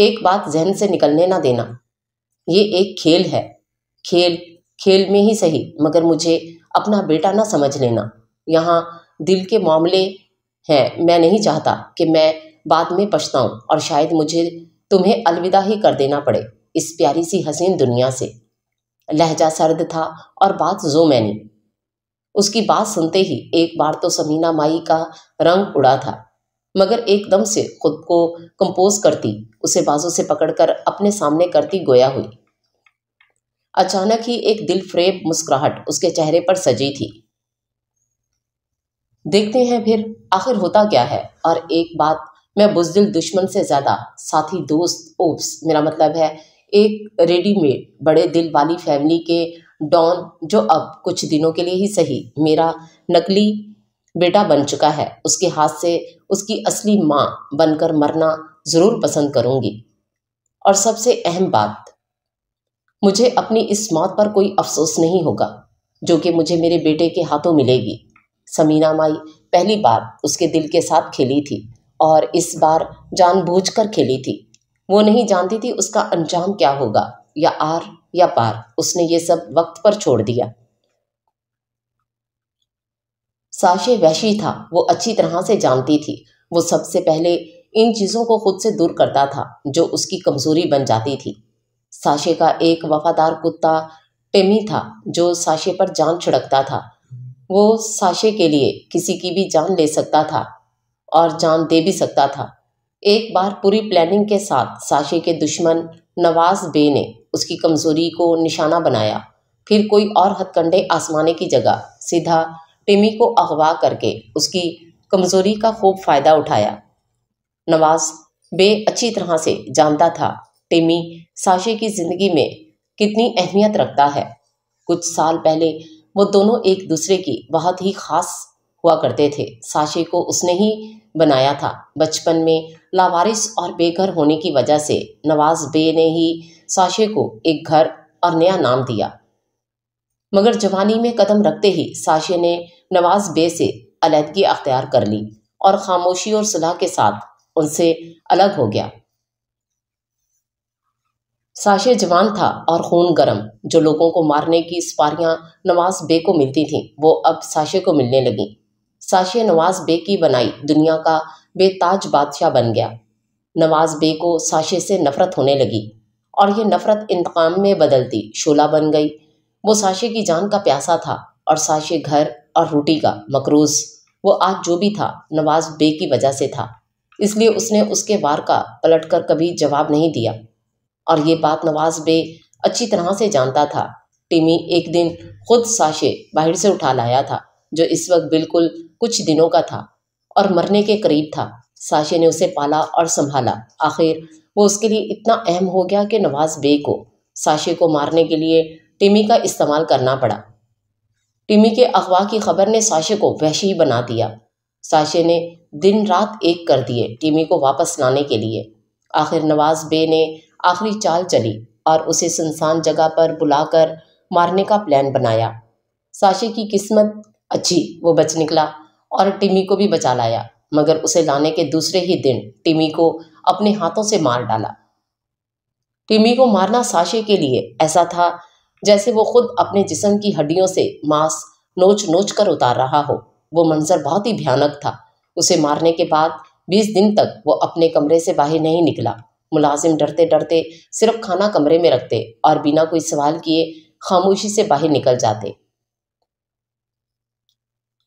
एक बात जहन से निकलने ना देना ये एक खेल है खेल खेल में ही सही मगर मुझे अपना बेटा ना समझ लेना यहाँ दिल के मामले हैं मैं नहीं चाहता कि मैं बाद में पछताऊँ और शायद मुझे तुम्हें अलविदा ही कर देना पड़े इस प्यारी सी हसीन दुनिया से लहजा सर्द था और बात जो मैनी उसकी बात सुनते ही एक बार तो समीना माई का रंग उड़ा था मगर एकदम से खुद को कंपोज करती उसे बाजू से पकड़कर अपने सामने करती गोया हुई अचानक ही एक दिल फ्रेब मुस्कुराहट उसके चेहरे पर सजी थी देखते हैं फिर आखिर होता क्या है और एक बात मैं बुजदिल दुश्मन से ज़्यादा साथी दोस्त ओप्स मेरा मतलब है एक रेडीमेड बड़े दिल वाली फैमिली के डॉन जो अब कुछ दिनों के लिए ही सही मेरा नकली बेटा बन चुका है उसके हाथ से उसकी असली माँ बनकर मरना ज़रूर पसंद करूँगी और सबसे अहम बात मुझे अपनी इस मौत पर कोई अफसोस नहीं होगा जो कि मुझे मेरे बेटे के हाथों मिलेगी समीना माई पहली बार उसके दिल के साथ खेली थी और इस बार जानबूझकर खेली थी वो नहीं जानती थी उसका अंजाम क्या होगा या आर या पार उसने ये सब वक्त पर छोड़ दिया साशे वैशी था वो अच्छी तरह से जानती थी वो सबसे पहले इन चीज़ों को खुद से दूर करता था जो उसकी कमजोरी बन जाती थी साशे का एक वफादार कुत्ता टेमी था जो साशे पर जान छिड़कता था वो साशे के लिए किसी की भी जान ले सकता था और जान दे भी सकता था एक बार पूरी प्लानिंग के साथ साशे के दुश्मन नवाज बे ने उसकी कमजोरी को निशाना बनाया फिर कोई और हथकंडे आसमाने की जगह सीधा टिमी को अगवा करके उसकी कमजोरी का खूब फायदा उठाया नवाज बे अच्छी तरह से जानता था टिमी साशे की जिंदगी में कितनी अहमियत रखता है कुछ साल पहले वो दोनों एक दूसरे की बहुत ही खास हुआ करते थे साशे को उसने ही बनाया था बचपन में लावारिस और बेघर होने की वजह से नवाज बे ने ही साशे को एक घर और नया नाम दिया मगर जवानी में कदम रखते ही साशे ने नवाज बे से अलहदगी अख्तियार कर ली और खामोशी और सलाह के साथ उनसे अलग हो गया साशे जवान था और खून गरम जो लोगों को मारने की सिपारियां नवाज बे को मिलती थीं वो अब साशे को मिलने लगी साशे नवाज बे की बनाई दुनिया का बेताज बादशाह बन गया नवाज बे को साशे से नफरत होने लगी और यह नफरत इंतकाम में बदलती शोला बन गई वो साशे की जान का प्यासा था और साशे घर और रोटी का मकरूज वो आज जो भी था नवाज बे की वजह से था इसलिए उसने उसके वार का पलटकर कभी जवाब नहीं दिया और ये बात नवाज बे अच्छी तरह से जानता था टिमी एक दिन खुद साशे बाहर से उठा लाया था जो इस वक्त बिल्कुल कुछ दिनों का था और मरने के करीब था साशे ने उसे पाला और संभाला आखिर वो उसके लिए इतना अहम हो गया कि नवाज बे को साशे को मारने के लिए टिमी का इस्तेमाल करना पड़ा टिमी के अगवा की खबर ने साशे को वहशी बना दिया साशे ने दिन रात एक कर दिए टिमी को वापस लाने के लिए आखिर नवाज बे ने आखिरी चाल चली और उसे सुनसान जगह पर बुलाकर मारने का प्लान बनाया साशे की किस्मत अच्छी वो बच निकला और टिमी को भी बचा लाया मगर उसे लाने के दूसरे ही दिन टिमी को अपने हाथों से मार डाला टिमी को मारना साशे के लिए ऐसा था जैसे वो खुद अपने जिसम की हड्डियों से मांस नोच नोच कर उतार रहा हो वो मंजर बहुत ही भयानक था उसे मारने के बाद बीस दिन तक वो अपने कमरे से बाहर नहीं निकला मुलाजिम डरते डरते सिर्फ खाना कमरे में रखते और बिना कोई सवाल किए खामोशी से बाहर निकल जाते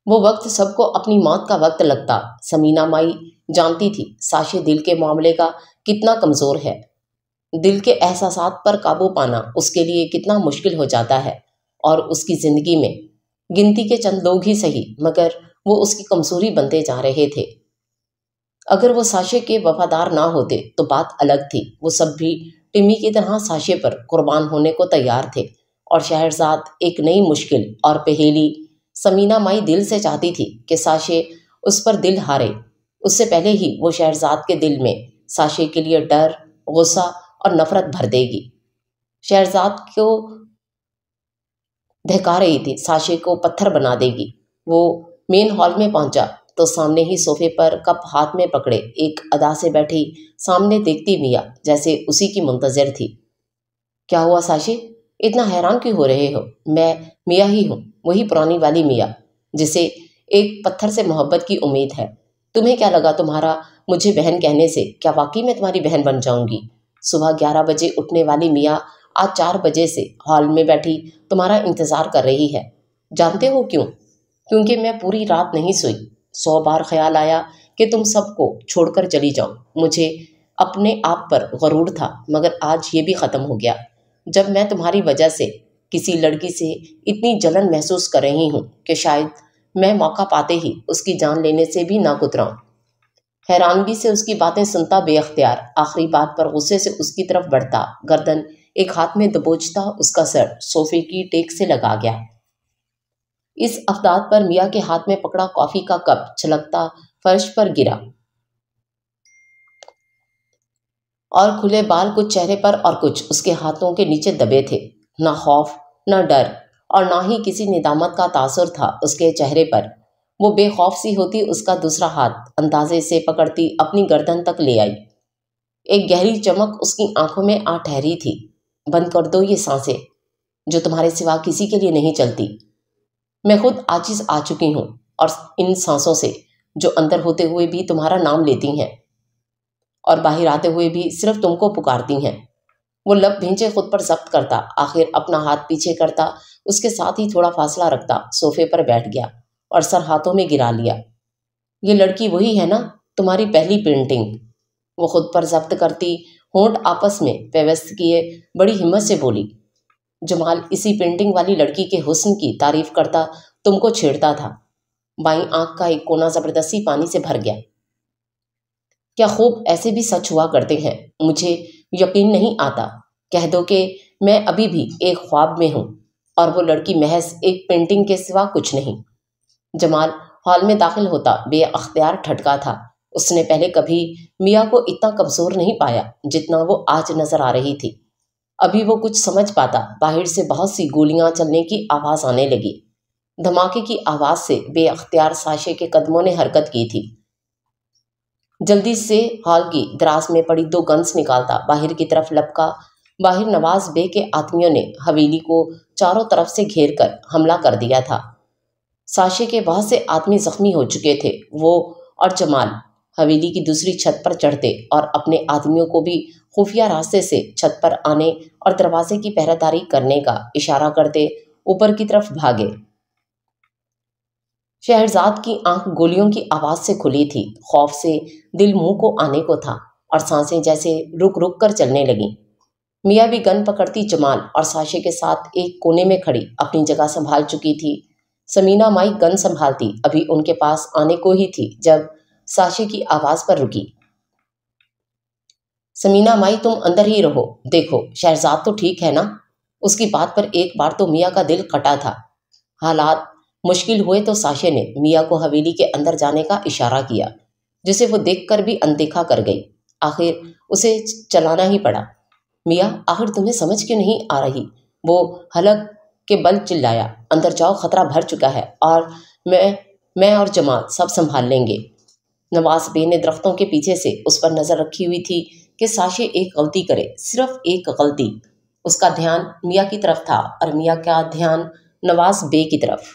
वो वक्त सबको अपनी मौत का वक्त लगता समीना माई जानती थी साशे दिल के मामले का कितना कमज़ोर है दिल के एहसास पर काबू पाना उसके लिए कितना मुश्किल हो जाता है और उसकी ज़िंदगी में गिनती के चंद लोग ही सही मगर वो उसकी कमज़ोरी बनते जा रहे थे अगर वो साशे के वफादार ना होते तो बात अलग थी वो सब भी टिमी की तरह साशे पर कुर्बान होने को तैयार थे और शहरजाद एक नई मुश्किल और पहेली समीना माई दिल से चाहती थी कि साशे उस पर दिल हारे उससे पहले ही वो शहरजाद के दिल में साशे के लिए डर गुस्सा और नफरत भर देगी शहरजाद को दहका रही थी साशे को पत्थर बना देगी वो मेन हॉल में पहुंचा तो सामने ही सोफे पर कप हाथ में पकड़े एक अदा से बैठी सामने देखती मिया जैसे उसी की मुंतजर थी क्या हुआ साशे इतना हैरान क्यों हो रहे हो मैं मियाँ ही हूँ वही पुरानी वाली मियाँ जिसे एक पत्थर से मोहब्बत की उम्मीद है तुम्हें क्या लगा तुम्हारा मुझे बहन कहने से क्या वाकई मैं तुम्हारी बहन बन जाऊंगी सुबह ग्यारह बजे उठने वाली मियाँ आज चार बजे से हॉल में बैठी तुम्हारा इंतज़ार कर रही है जानते हो क्यों क्योंकि मैं पूरी रात नहीं सोई सौ बार ख्याल आया कि तुम सबको छोड़कर चली जाओ मुझे अपने आप पर गरूर था मगर आज ये भी ख़त्म हो गया जब मैं तुम्हारी वजह से किसी लड़की से इतनी जलन महसूस कर रही हूँ कि शायद मैं मौका पाते ही उसकी जान लेने से भी ना कुतराऊँ हैरानगी से उसकी बातें सुनता बेअख्तियार आखिरी बात पर गुस्से से उसकी तरफ बढ़ता गर्दन एक हाथ में दबोचता उसका सर सोफे की टेक से लगा गया इस अफदाद पर मियाँ के हाथ में पकड़ा कॉफी का कप छलकता फर्श पर गिरा और खुले बाल कुछ चेहरे पर और कुछ उसके हाथों के नीचे दबे थे ना खौफ न डर और ना ही किसी निदामत का तासर था उसके चेहरे पर वो बेखौफ सी होती उसका दूसरा हाथ अंदाजे से पकड़ती अपनी गर्दन तक ले आई एक गहरी चमक उसकी आंखों में आ ठहरी थी बंद कर दो ये सांसें जो तुम्हारे सिवा किसी के लिए नहीं चलती मैं खुद आजिज आ चुकी हूँ और इन सांसों से जो अंदर होते हुए भी तुम्हारा नाम लेती हैं और बाहर आते हुए भी सिर्फ तुमको पुकारती हैं वो लब भींचे खुद पर जब्त करता आखिर अपना हाथ पीछे करता उसके साथ ही थोड़ा फासला रखता सोफे पर बैठ गया और सर हाथों में गिरा लिया ये लड़की वही है ना तुम्हारी पहली पेंटिंग वो खुद पर जब्त करती होंठ आपस में व्यवस्थ किए बड़ी हिम्मत से बोली जमाल इसी पेंटिंग वाली लड़की के हुस्न की तारीफ करता तुमको छेड़ता था बाई आंख का एक कोना जबरदस्ती पानी से भर गया क्या खूब ऐसे भी सच हुआ करते हैं मुझे यकीन नहीं आता कह दो कि मैं अभी भी एक ख्वाब में हूँ और वो लड़की महज एक पेंटिंग के सिवा कुछ नहीं जमाल हॉल में दाखिल होता बे अख्तियार ठटका था उसने पहले कभी मियाँ को इतना कमज़ोर नहीं पाया जितना वो आज नज़र आ रही थी अभी वो कुछ समझ पाता बाहर से बहुत सी गोलियां चलने की आवाज़ आने लगी धमाके की आवाज़ से बेअख्तियार साशे के कदमों ने हरकत की थी जल्दी से हॉल की दराज में पड़ी दो गन्स निकालता बाहर की तरफ लपका बाहर नवाज बे के आदमियों ने हवेली को चारों तरफ से घेर कर हमला कर दिया था साशे के बहुत से आदमी जख्मी हो चुके थे वो और जमाल हवेली की दूसरी छत पर चढ़ते और अपने आदमियों को भी खुफिया रास्ते से छत पर आने और दरवाजे की पहरेदारी करने का इशारा करते ऊपर की तरफ भागे शहरजाद की आंख गोलियों की आवाज से खुली थी खौफ से दिल मुंह को आने को था और सांसें जैसे रुक रुक कर चलने लगी मियाँ भी गन पकड़ती जमाल और साशे के साथ एक कोने में खड़ी अपनी जगह संभाल चुकी थी समीना माई गन संभालती अभी उनके पास आने को ही थी जब साशे की आवाज पर रुकी समीना माई तुम अंदर ही रहो देखो शहजाद तो ठीक है ना उसकी बात पर एक बार तो मियाँ का दिल कटा था हालात मुश्किल हुए तो साशे ने मियाँ को हवेली के अंदर जाने का इशारा किया जिसे वो कर भी अनदेखा कर गई आखिर उसे चलाना ही पड़ा मियाँ आखिर तुम्हें समझ क्यों नहीं आ रही वो हलक के बल चिल्लाया अंदर जाओ खतरा भर चुका है और मैं मैं और जमात सब संभाल लेंगे नवाज बे ने दरख्तों के पीछे से उस पर नज़र रखी हुई थी कि साशे एक गलती करे सिर्फ एक गलती उसका ध्यान मियाँ की तरफ था और मियाँ का ध्यान नवाज बे की तरफ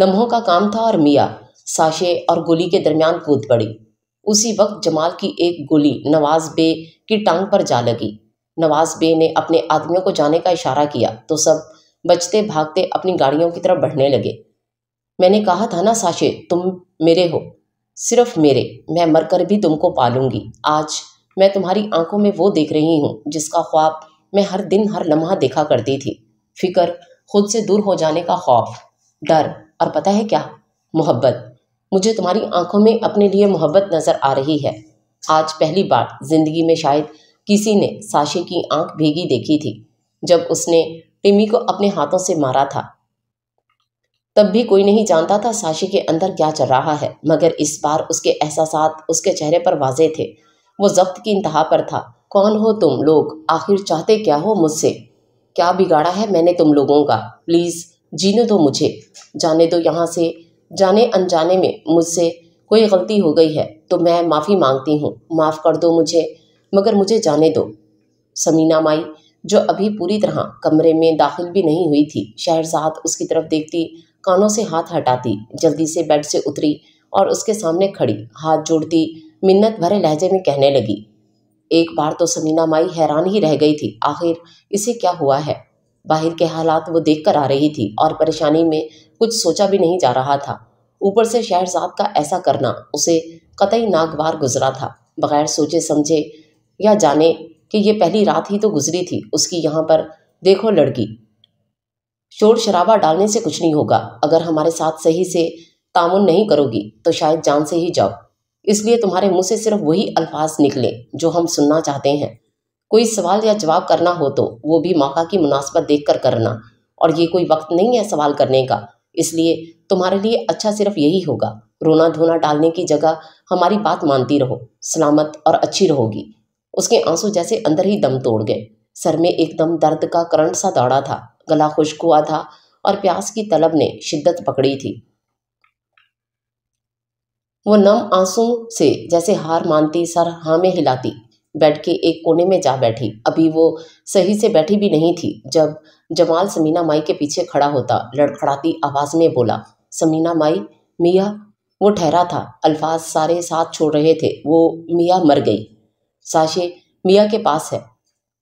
लम्हों का काम था और मियाँ साशे और गोली के दरमियान कूद पड़ी उसी वक्त जमाल की एक गोली नवाज बे की टांग पर जा लगी नवाज बे ने अपने आदमियों को जाने का इशारा किया तो सब बचते भागते अपनी गाड़ियों की तरफ बढ़ने लगे मैंने कहा था ना साशे तुम मेरे हो सिर्फ मेरे मैं मरकर भी तुमको पालूंगी आज मैं तुम्हारी आंखों में वो देख रही हूँ जिसका ख्वाब मैं हर दिन हर लम्हा देखा करती थी फिक्र खुद से दूर हो जाने का खौफ डर और पता है क्या मोहब्बत मुझे तुम्हारी आंखों में अपने लिए मोहब्बत नज़र आ रही है आज पहली बार जिंदगी में शायद किसी ने साशे की आंख भीगी देखी थी जब उसने टिमी को अपने हाथों से मारा था तब भी कोई नहीं जानता था साशे के अंदर क्या चल रहा है मगर इस बार उसके एहसास उसके चेहरे पर वाजे थे वो जब्त की इंतहा पर था कौन हो तुम लोग आखिर चाहते क्या हो मुझसे क्या बिगाड़ा है मैंने तुम लोगों का प्लीज़ जीने दो मुझे जाने दो यहाँ से जाने अनजाने में मुझसे कोई गलती हो गई है तो मैं माफ़ी मांगती हूँ माफ़ कर दो मुझे मगर मुझे जाने दो समीना माई जो अभी पूरी तरह कमरे में दाखिल भी नहीं हुई थी शहरजाद उसकी तरफ देखती कानों से हाथ हटाती जल्दी से बेड से उतरी और उसके सामने खड़ी हाथ जोड़ती मिन्नत भरे लहजे में कहने लगी एक बार तो समीना माई हैरान ही रह गई थी आखिर इसे क्या हुआ है बाहर के हालात वो देख कर आ रही थी और परेशानी में कुछ सोचा भी नहीं जा रहा था ऊपर से शहरजाद का ऐसा करना उसे कतई नागवार गुजरा था बगैर सोचे समझे या जाने कि ये पहली रात ही तो गुजरी थी उसकी यहाँ पर देखो लड़की शोर शराबा डालने से कुछ नहीं होगा अगर हमारे साथ सही से तामुन नहीं करोगी तो शायद जान से ही जाओ इसलिए तुम्हारे मुंह से सिर्फ वही अल्फाज निकले जो हम सुनना चाहते हैं कोई सवाल या जवाब करना हो तो वो भी मौका की मुनासबत देख कर करना और ये कोई वक्त नहीं है सवाल करने का इसलिए तुम्हारे लिए अच्छा सिर्फ यही होगा रोना धोना डालने की जगह हमारी बात मानती रहो सलामत और अच्छी रहोगी उसके आंसू जैसे अंदर ही दम तोड़ गए सर में एकदम दर्द का करंट सा दौड़ा था गला खुश्क हुआ था और प्यास की तलब ने शिद्दत पकड़ी थी वो नम आंसू से जैसे हार मानती सर हाँ में हिलाती बेड के एक कोने में जा बैठी अभी वो सही से बैठी भी नहीं थी जब जमाल समीना माई के पीछे खड़ा होता लड़खड़ाती आवाज़ में बोला समीना माई मियाँ वो ठहरा था अल्फाज सारे साथ छोड़ रहे थे वो मियाँ मर गई साशे मियाँ के पास है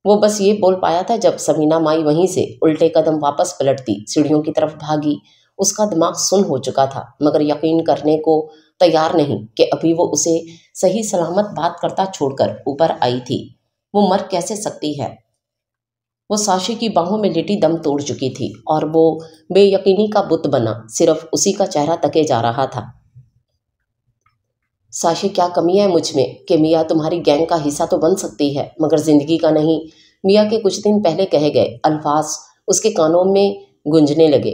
वो बस ये बोल पाया था जब समीना माई वहीं से उल्टे कदम वापस पलटती सीढ़ियों की तरफ भागी उसका दिमाग सुन हो चुका था मगर यकीन करने को तैयार नहीं कि अभी वो उसे सही सलामत बात करता छोड़कर ऊपर आई थी वो मर कैसे सकती है वो साशी की बाहों में लेटी दम तोड़ चुकी थी और वो बेयकीनी का बुत बना सिर्फ उसी का चेहरा तके जा रहा था साशी क्या कमी है मुझ में कि मियाँ तुम्हारी गैंग का हिस्सा तो बन सकती है मगर जिंदगी का नहीं मियाँ के कुछ दिन पहले कहे गए अल्फाज उसके कानों में गूंजने लगे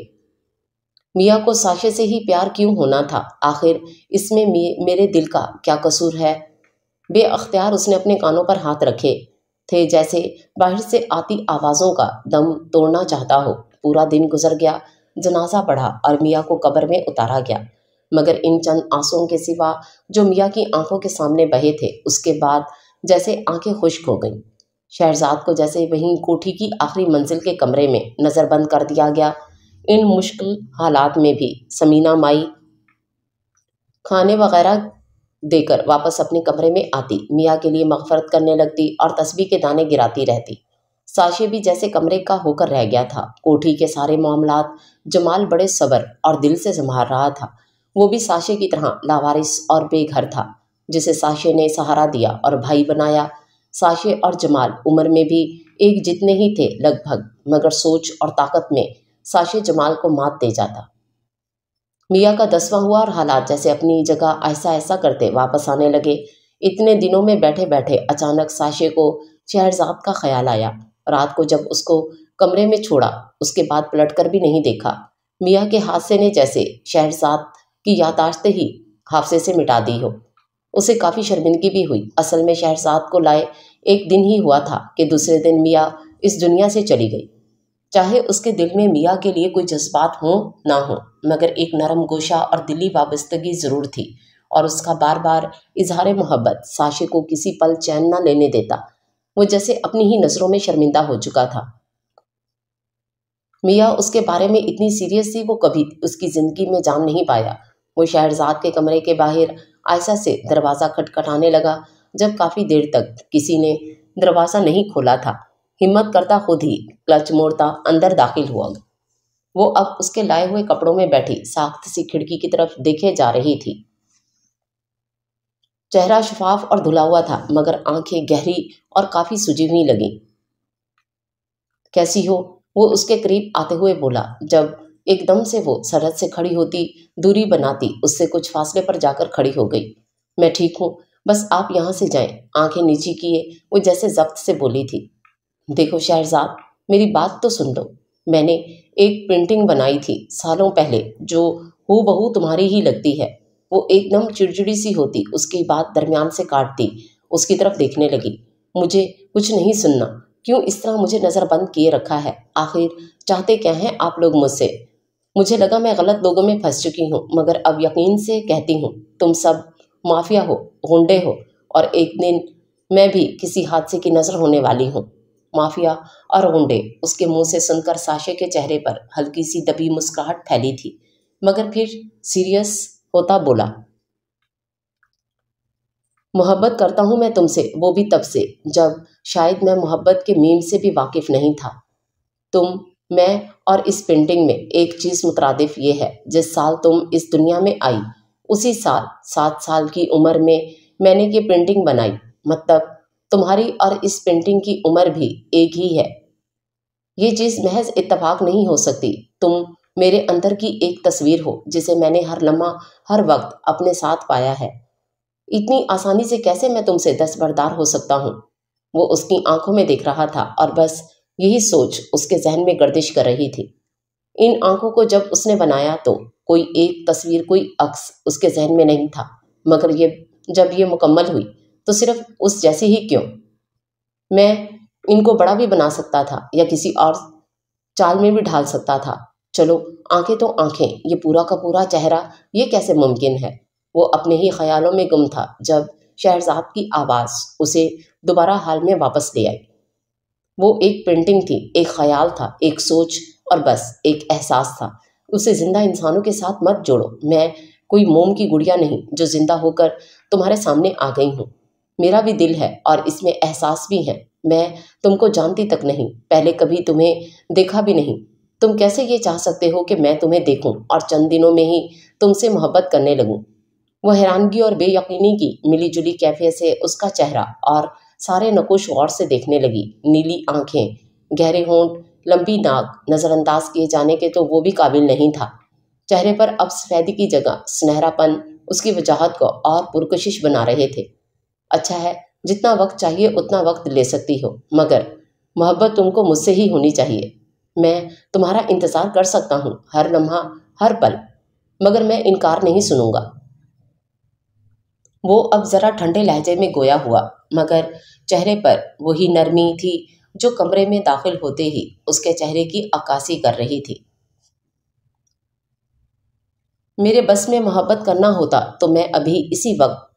मियाँ को साशे से ही प्यार क्यों होना था आखिर इसमें मेरे दिल का क्या कसूर है बेअख्तियार उसने अपने कानों पर हाथ रखे थे जैसे बाहर से आती आवाज़ों का दम तोड़ना चाहता हो पूरा दिन गुजर गया जनाजा पढ़ा और मियाँ को कब्र में उतारा गया मगर इन चंद आंसुओं के सिवा जो मियाँ की आंखों के सामने बहे थे उसके बाद जैसे आंखें खुश्क हो गईं शहजाद को जैसे वहीं कोठी की आखिरी मंजिल के कमरे में नज़रबंद कर दिया गया इन मुश्किल हालात में भी समीना माई खाने वगैरह देकर वापस अपने कमरे में आती मियाँ के लिए मगफरत करने लगती और तस्बी के दाने गिराती रहती साशे भी जैसे कमरे का होकर रह गया था कोठी के सारे मामला जमाल बड़े सबर और दिल से संभाल रहा था वो भी साशे की तरह लावारिस और बेघर था जिसे साशे ने सहारा दिया और भाई बनाया साशे और जमाल उम्र में भी एक जितने ही थे लगभग मगर सोच और ताकत में साशे जमाल को मात दे जाता मियाँ का दसवां हुआ और हालात जैसे अपनी जगह ऐसा ऐसा करते वापस आने लगे इतने दिनों में बैठे बैठे अचानक साशे को शहरजाद का ख्याल आया रात को जब उसको कमरे में छोड़ा उसके बाद पलट कर भी नहीं देखा मियाँ के हादसे ने जैसे शहरजाद की यादाश्त ही हादसे से मिटा दी हो उसे काफ़ी शर्मिंदगी भी हुई असल में शहरजाद को लाए एक दिन ही हुआ था कि दूसरे दिन मियाँ इस दुनिया से चली गई चाहे उसके दिल में मियाँ के लिए कोई जज्बात हों ना हो मगर एक नरम गोशा और दिली वाबस्तगी ज़रूर थी और उसका बार बार इजहार मोहब्बत साशे को किसी पल चैन न लेने देता वो जैसे अपनी ही नज़रों में शर्मिंदा हो चुका था मियाँ उसके बारे में इतनी सीरियस थी वो कभी उसकी ज़िंदगी में जान नहीं पाया वो शहरजाद के कमरे के बाहर आयशा से दरवाज़ा खटखटाने लगा जब काफ़ी देर तक किसी ने दरवाज़ा नहीं खोला था हिम्मत करता खुद ही क्लच मोड़ता अंदर दाखिल हुआ वो अब उसके लाए हुए कपड़ों में बैठी साख्त सी खिड़की की तरफ देखे जा रही थी चेहरा शफाफ और धुला हुआ था मगर आंखें गहरी और काफी सुजी हुई लगी कैसी हो वो उसके करीब आते हुए बोला जब एकदम से वो सरहद से खड़ी होती दूरी बनाती उससे कुछ फासले पर जाकर खड़ी हो गई मैं ठीक हूँ बस आप यहाँ से जाएं आंखें नीची किए वो जैसे जब्त से बोली थी देखो शहजाद मेरी बात तो सुन लो मैंने एक प्रिंटिंग बनाई थी सालों पहले जो हु बहू तुम्हारी ही लगती है वो एकदम चिड़चिड़ी सी होती उसके बाद दरमियान से काटती उसकी तरफ देखने लगी मुझे कुछ नहीं सुनना क्यों इस तरह मुझे नज़रबंद किए रखा है आखिर चाहते क्या हैं आप लोग मुझसे मुझे लगा मैं गलत लोगों में फंस चुकी हूँ मगर अब यकीन से कहती हूँ तुम सब माफिया हो होंडे हो और एक दिन मैं भी किसी हादसे की नज़र होने वाली हूँ माफिया और गुंडे उसके मुंह से सुनकर साशे के चेहरे पर हल्की सी दबी मुस्कुराहट फैली थी मगर फिर सीरियस होता बोला मोहब्बत करता हूं मैं तुमसे वो भी तब से जब शायद मैं मोहब्बत के मीम से भी वाकिफ नहीं था तुम मैं और इस पेंटिंग में एक चीज़ मुतरदिफ ये है जिस साल तुम इस दुनिया में आई उसी साल सात साल की उम्र में मैंने ये पेंटिंग बनाई मतलब तुम्हारी और इस पेंटिंग की उम्र भी एक ही है ये चीज़ महज इतफाक नहीं हो सकती तुम मेरे अंदर की एक तस्वीर हो जिसे मैंने हर लम्हा हर वक्त अपने साथ पाया है इतनी आसानी से कैसे मैं तुमसे दस्तबरदार हो सकता हूँ वो उसकी आंखों में देख रहा था और बस यही सोच उसके जहन में गर्दिश कर रही थी इन आंखों को जब उसने बनाया तो कोई एक तस्वीर कोई अक्स उसके जहन में नहीं था मगर ये जब ये मुकम्मल हुई तो सिर्फ उस जैसे ही क्यों मैं इनको बड़ा भी बना सकता था या किसी और चाल में भी ढाल सकता था चलो आंखें तो आंखें ये पूरा का पूरा चेहरा ये कैसे मुमकिन है वो अपने ही ख्यालों में गुम था जब शहरजाद की आवाज़ उसे दोबारा हाल में वापस ले आई वो एक पेंटिंग थी एक ख्याल था एक सोच और बस एक एहसास था उसे जिंदा इंसानों के साथ मत जोड़ो मैं कोई मोम की गुड़िया नहीं जो जिंदा होकर तुम्हारे सामने आ गई हूँ मेरा भी दिल है और इसमें एहसास भी है मैं तुमको जानती तक नहीं पहले कभी तुम्हें देखा भी नहीं तुम कैसे ये चाह सकते हो कि मैं तुम्हें देखूं और चंद दिनों में ही तुमसे मोहब्बत करने लगूं वह हैरानगी और बेयकीनी की मिली जुली कैफे से उसका चेहरा और सारे नकुश गौर से देखने लगी नीली आंखें गहरे होंठ लंबी नाक नज़रअंदाज किए जाने के तो वो भी काबिल नहीं था चेहरे पर अब सफ़ेदी की जगह सुनहरापन उसकी वजाहत को और पुरकशिश बना रहे थे अच्छा है जितना वक्त चाहिए उतना वक्त ले सकती हो मगर मोहब्बत तुमको मुझसे ही होनी चाहिए मैं तुम्हारा इंतज़ार कर सकता हूँ हर लम्हा हर पल मगर मैं इनकार नहीं सुनूंगा वो अब ज़रा ठंडे लहजे में गोया हुआ मगर चेहरे पर वही नरमी थी जो कमरे में दाखिल होते ही उसके चेहरे की अक्कासी कर रही थी मेरे बस में मोहब्बत करना होता तो मैं अभी इसी वक्त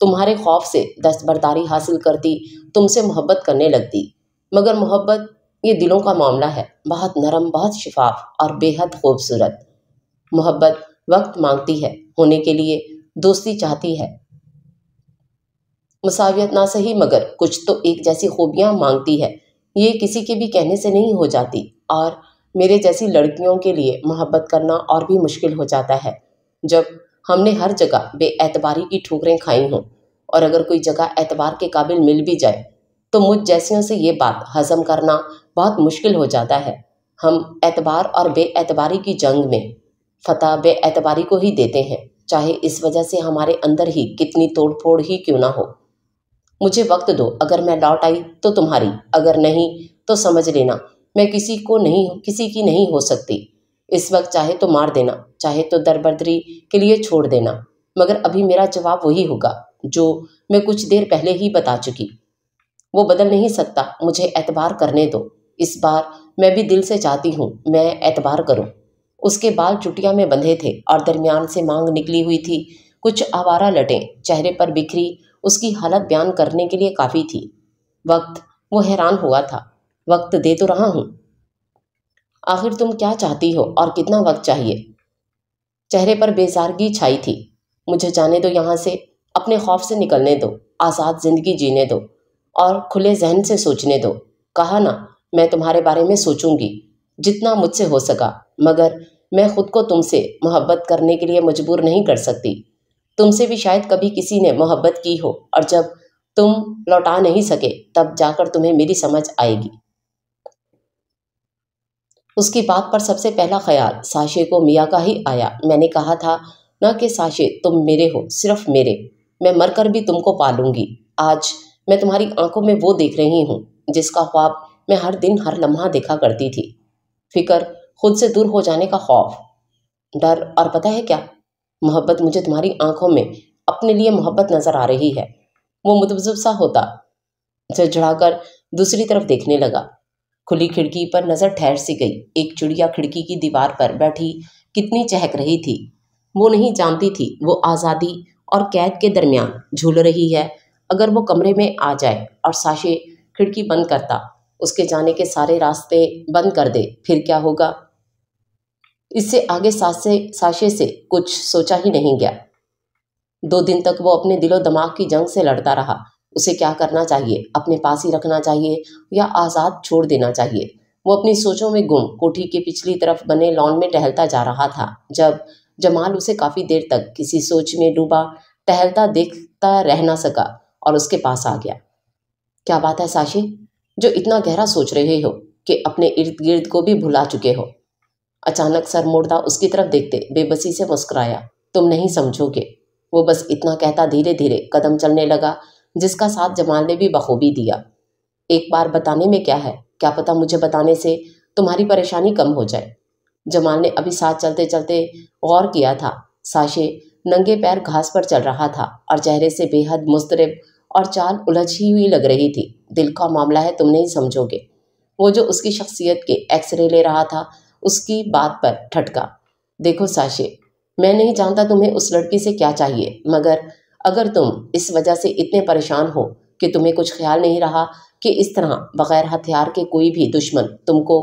तुम्हारे खौफ से दस्तबरदारी हासिल करती तुमसे मोहब्बत करने लगती मगर मोहब्बत ये दिलों का मामला है बहुत नरम बहुत शिफाफ और बेहद खूबसूरत मोहब्बत वक्त मांगती है होने के लिए दोस्ती चाहती है मुसावियत ना सही मगर कुछ तो एक जैसी खूबियाँ मांगती है ये किसी के भी कहने से नहीं हो जाती और मेरे जैसी लड़कियों के लिए मोहब्बत करना और भी मुश्किल हो जाता है जब हमने हर जगह बेएतबारी की ठोकरें खाई हों और अगर कोई जगह एतबार के काबिल मिल भी जाए तो मुझ जैसियों से ये बात हजम करना बहुत मुश्किल हो जाता है हम एतबार और बेएतबारी की जंग में फतह बेएतबारी को ही देते हैं चाहे इस वजह से हमारे अंदर ही कितनी तोड़ फोड़ ही क्यों ना हो मुझे वक्त दो अगर मैं लौट आई तो तुम्हारी अगर नहीं तो समझ लेना मैं किसी को नहीं किसी की नहीं हो सकती इस वक्त चाहे तो मार देना चाहे तो दरबदरी के लिए छोड़ देना मगर अभी मेरा जवाब वही होगा जो मैं कुछ देर पहले ही बता चुकी वो बदल नहीं सकता मुझे एतबार करने दो इस बार मैं भी दिल से चाहती हूँ मैं एतबार करूँ उसके बाल चुटिया में बंधे थे और दरमियान से मांग निकली हुई थी कुछ आवारा लटें चेहरे पर बिखरी उसकी हालत बयान करने के लिए काफ़ी थी वक्त वो हैरान हुआ था वक्त दे तो रहा हूँ आखिर तुम क्या चाहती हो और कितना वक्त चाहिए चेहरे पर बेजारगी छाई थी मुझे जाने दो यहाँ से अपने खौफ से निकलने दो आज़ाद ज़िंदगी जीने दो और खुले जहन से सोचने दो कहा ना मैं तुम्हारे बारे में सोचूंगी जितना मुझसे हो सका मगर मैं खुद को तुमसे मोहब्बत करने के लिए मजबूर नहीं कर सकती तुमसे भी शायद कभी किसी ने मोहब्बत की हो और जब तुम लौटा नहीं सके तब जाकर तुम्हें मेरी समझ आएगी उसकी बात पर सबसे पहला ख्याल साशे को मियाँ का ही आया मैंने कहा था न कि साशे तुम मेरे हो सिर्फ मेरे मैं मरकर भी तुमको पालूंगी आज मैं तुम्हारी आंखों में वो देख रही हूँ जिसका ख्वाब मैं हर दिन हर लम्हा देखा करती थी फिकर खुद से दूर हो जाने का खौफ डर और पता है क्या मोहब्बत मुझे तुम्हारी आंखों में अपने लिए मोहब्बत नजर आ रही है वो मुतजब सा होता कर दूसरी तरफ देखने लगा खुली खिड़की पर नज़र ठहर सी गई एक चिड़िया खिड़की की दीवार पर बैठी कितनी चहक रही थी वो नहीं जानती थी वो आज़ादी और कैद के दरमियान झूल रही है अगर वो कमरे में आ जाए और साशे खिड़की बंद करता उसके जाने के सारे रास्ते बंद कर दे फिर क्या होगा इससे आगे सासे साशे से कुछ सोचा ही नहीं गया दो दिन तक वो अपने दिलो दिमाग की जंग से लड़ता रहा उसे क्या करना चाहिए अपने पास ही रखना चाहिए या आज़ाद छोड़ देना चाहिए वो अपनी सोचों में गुम कोठी के पिछली तरफ बने लॉन में टहलता जा रहा था जब जमाल उसे काफ़ी देर तक किसी सोच में डूबा टहलता देखता रह ना सका और उसके पास आ गया क्या बात है साशी जो इतना गहरा सोच रहे हो कि अपने इर्द गिर्द को भी भुला चुके हो अचानक सर मोड़ता उसकी तरफ देखते बेबसी से मुस्कुराया तुम नहीं समझोगे वो बस इतना कहता धीरे धीरे कदम चलने लगा जिसका साथ जमाल ने भी बखूबी दिया एक बार बताने में क्या है क्या पता मुझे बताने से तुम्हारी परेशानी कम हो जाए जमाल ने अभी साथ चलते चलते गौर किया था साशे नंगे पैर घास पर चल रहा था और चेहरे से बेहद मुस्तरब और चाल उलझी हुई लग रही थी दिल का मामला है तुम नहीं समझोगे वो जो उसकी शख्सियत के एक्सरे ले रहा था उसकी बात पर ठटका देखो साशे मैं नहीं जानता तुम्हें उस लड़की से क्या चाहिए मगर अगर तुम इस वजह से इतने परेशान हो कि तुम्हें कुछ ख्याल नहीं रहा कि इस तरह बगैर हथियार के कोई भी दुश्मन तुमको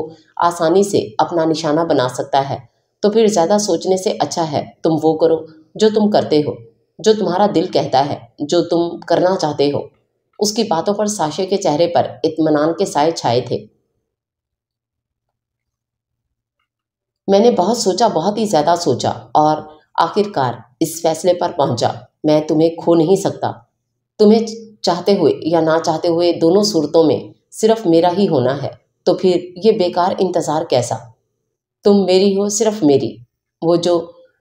आसानी से अपना निशाना बना सकता है तो फिर ज़्यादा सोचने से अच्छा है तुम वो करो जो तुम करते हो जो तुम्हारा दिल कहता है जो तुम करना चाहते हो उसकी बातों पर साशे के चेहरे पर इतमान के साए छाए थे मैंने बहुत सोचा बहुत ही ज़्यादा सोचा और आखिरकार इस फैसले पर पहुंचा मैं तुम्हें खो नहीं सकता तुम्हें चाहते हुए या ना चाहते हुए दोनों सूरतों में सिर्फ मेरा ही होना है तो फिर ये बेकार इंतज़ार कैसा तुम मेरी हो सिर्फ मेरी वो जो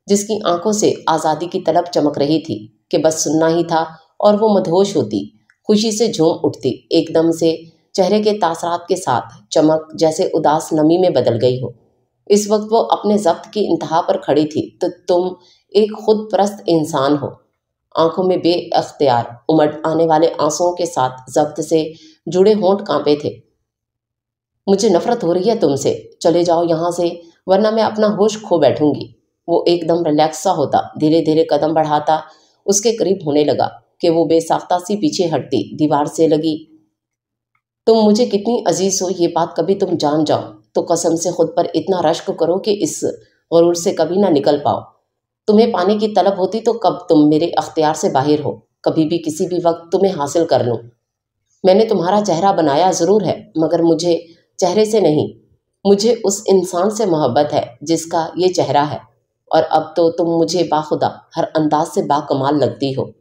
जिसकी आंखों से आज़ादी की तलब चमक रही थी कि बस सुनना ही था और वो मदहोश होती खुशी से झूम उठती एकदम से चेहरे के तासरात के साथ चमक जैसे उदास नमी में बदल गई हो इस वक्त वो अपने जब्त की इंतहा पर खड़ी थी तो तुम एक खुद परस्त इंसान हो आंखों में बेअख्तियार उमड़ आने वाले आंसुओं के साथ जब्त से जुड़े होंठ कांपे थे मुझे नफरत हो रही है तुमसे चले जाओ यहां से वरना मैं अपना होश खो बैठूंगी वो एकदम रिलैक्स सा होता धीरे धीरे कदम बढ़ाता उसके करीब होने लगा कि वो बेसाख्ता सी पीछे हटती दीवार से लगी तुम मुझे कितनी अजीज हो ये बात कभी तुम जान जाओ तो कसम से खुद पर इतना रश्क करो कि इस गरूर से कभी ना निकल पाओ तुम्हें पाने की तलब होती तो कब तुम मेरे अख्तियार से बाहर हो कभी भी किसी भी वक्त तुम्हें हासिल कर लूँ मैंने तुम्हारा चेहरा बनाया ज़रूर है मगर मुझे चेहरे से नहीं मुझे उस इंसान से मोहब्बत है जिसका ये चेहरा है और अब तो तुम मुझे बाखुदा हर अंदाज से बाकमाल लगती हो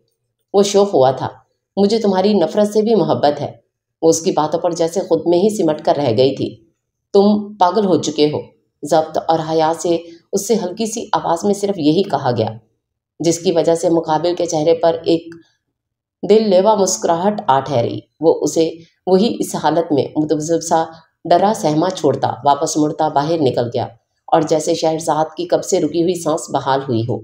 वो शोक हुआ था मुझे तुम्हारी नफ़रत से भी मोहब्बत है वो उसकी बातों पर जैसे खुद में ही सिमट कर रह गई थी तुम पागल हो चुके हो जब्त और हया से उससे हल्की सी आवाज़ में सिर्फ यही कहा गया जिसकी वजह से मुकाबिल के चेहरे पर एक दिल लेवा मुस्कुराहट आ ठहरी वो उसे वही इस हालत में मुतजब सा डरा सहमा छोड़ता वापस मुड़ता बाहर निकल गया और जैसे शहरजाद की कब से रुकी हुई सांस बहाल हुई हो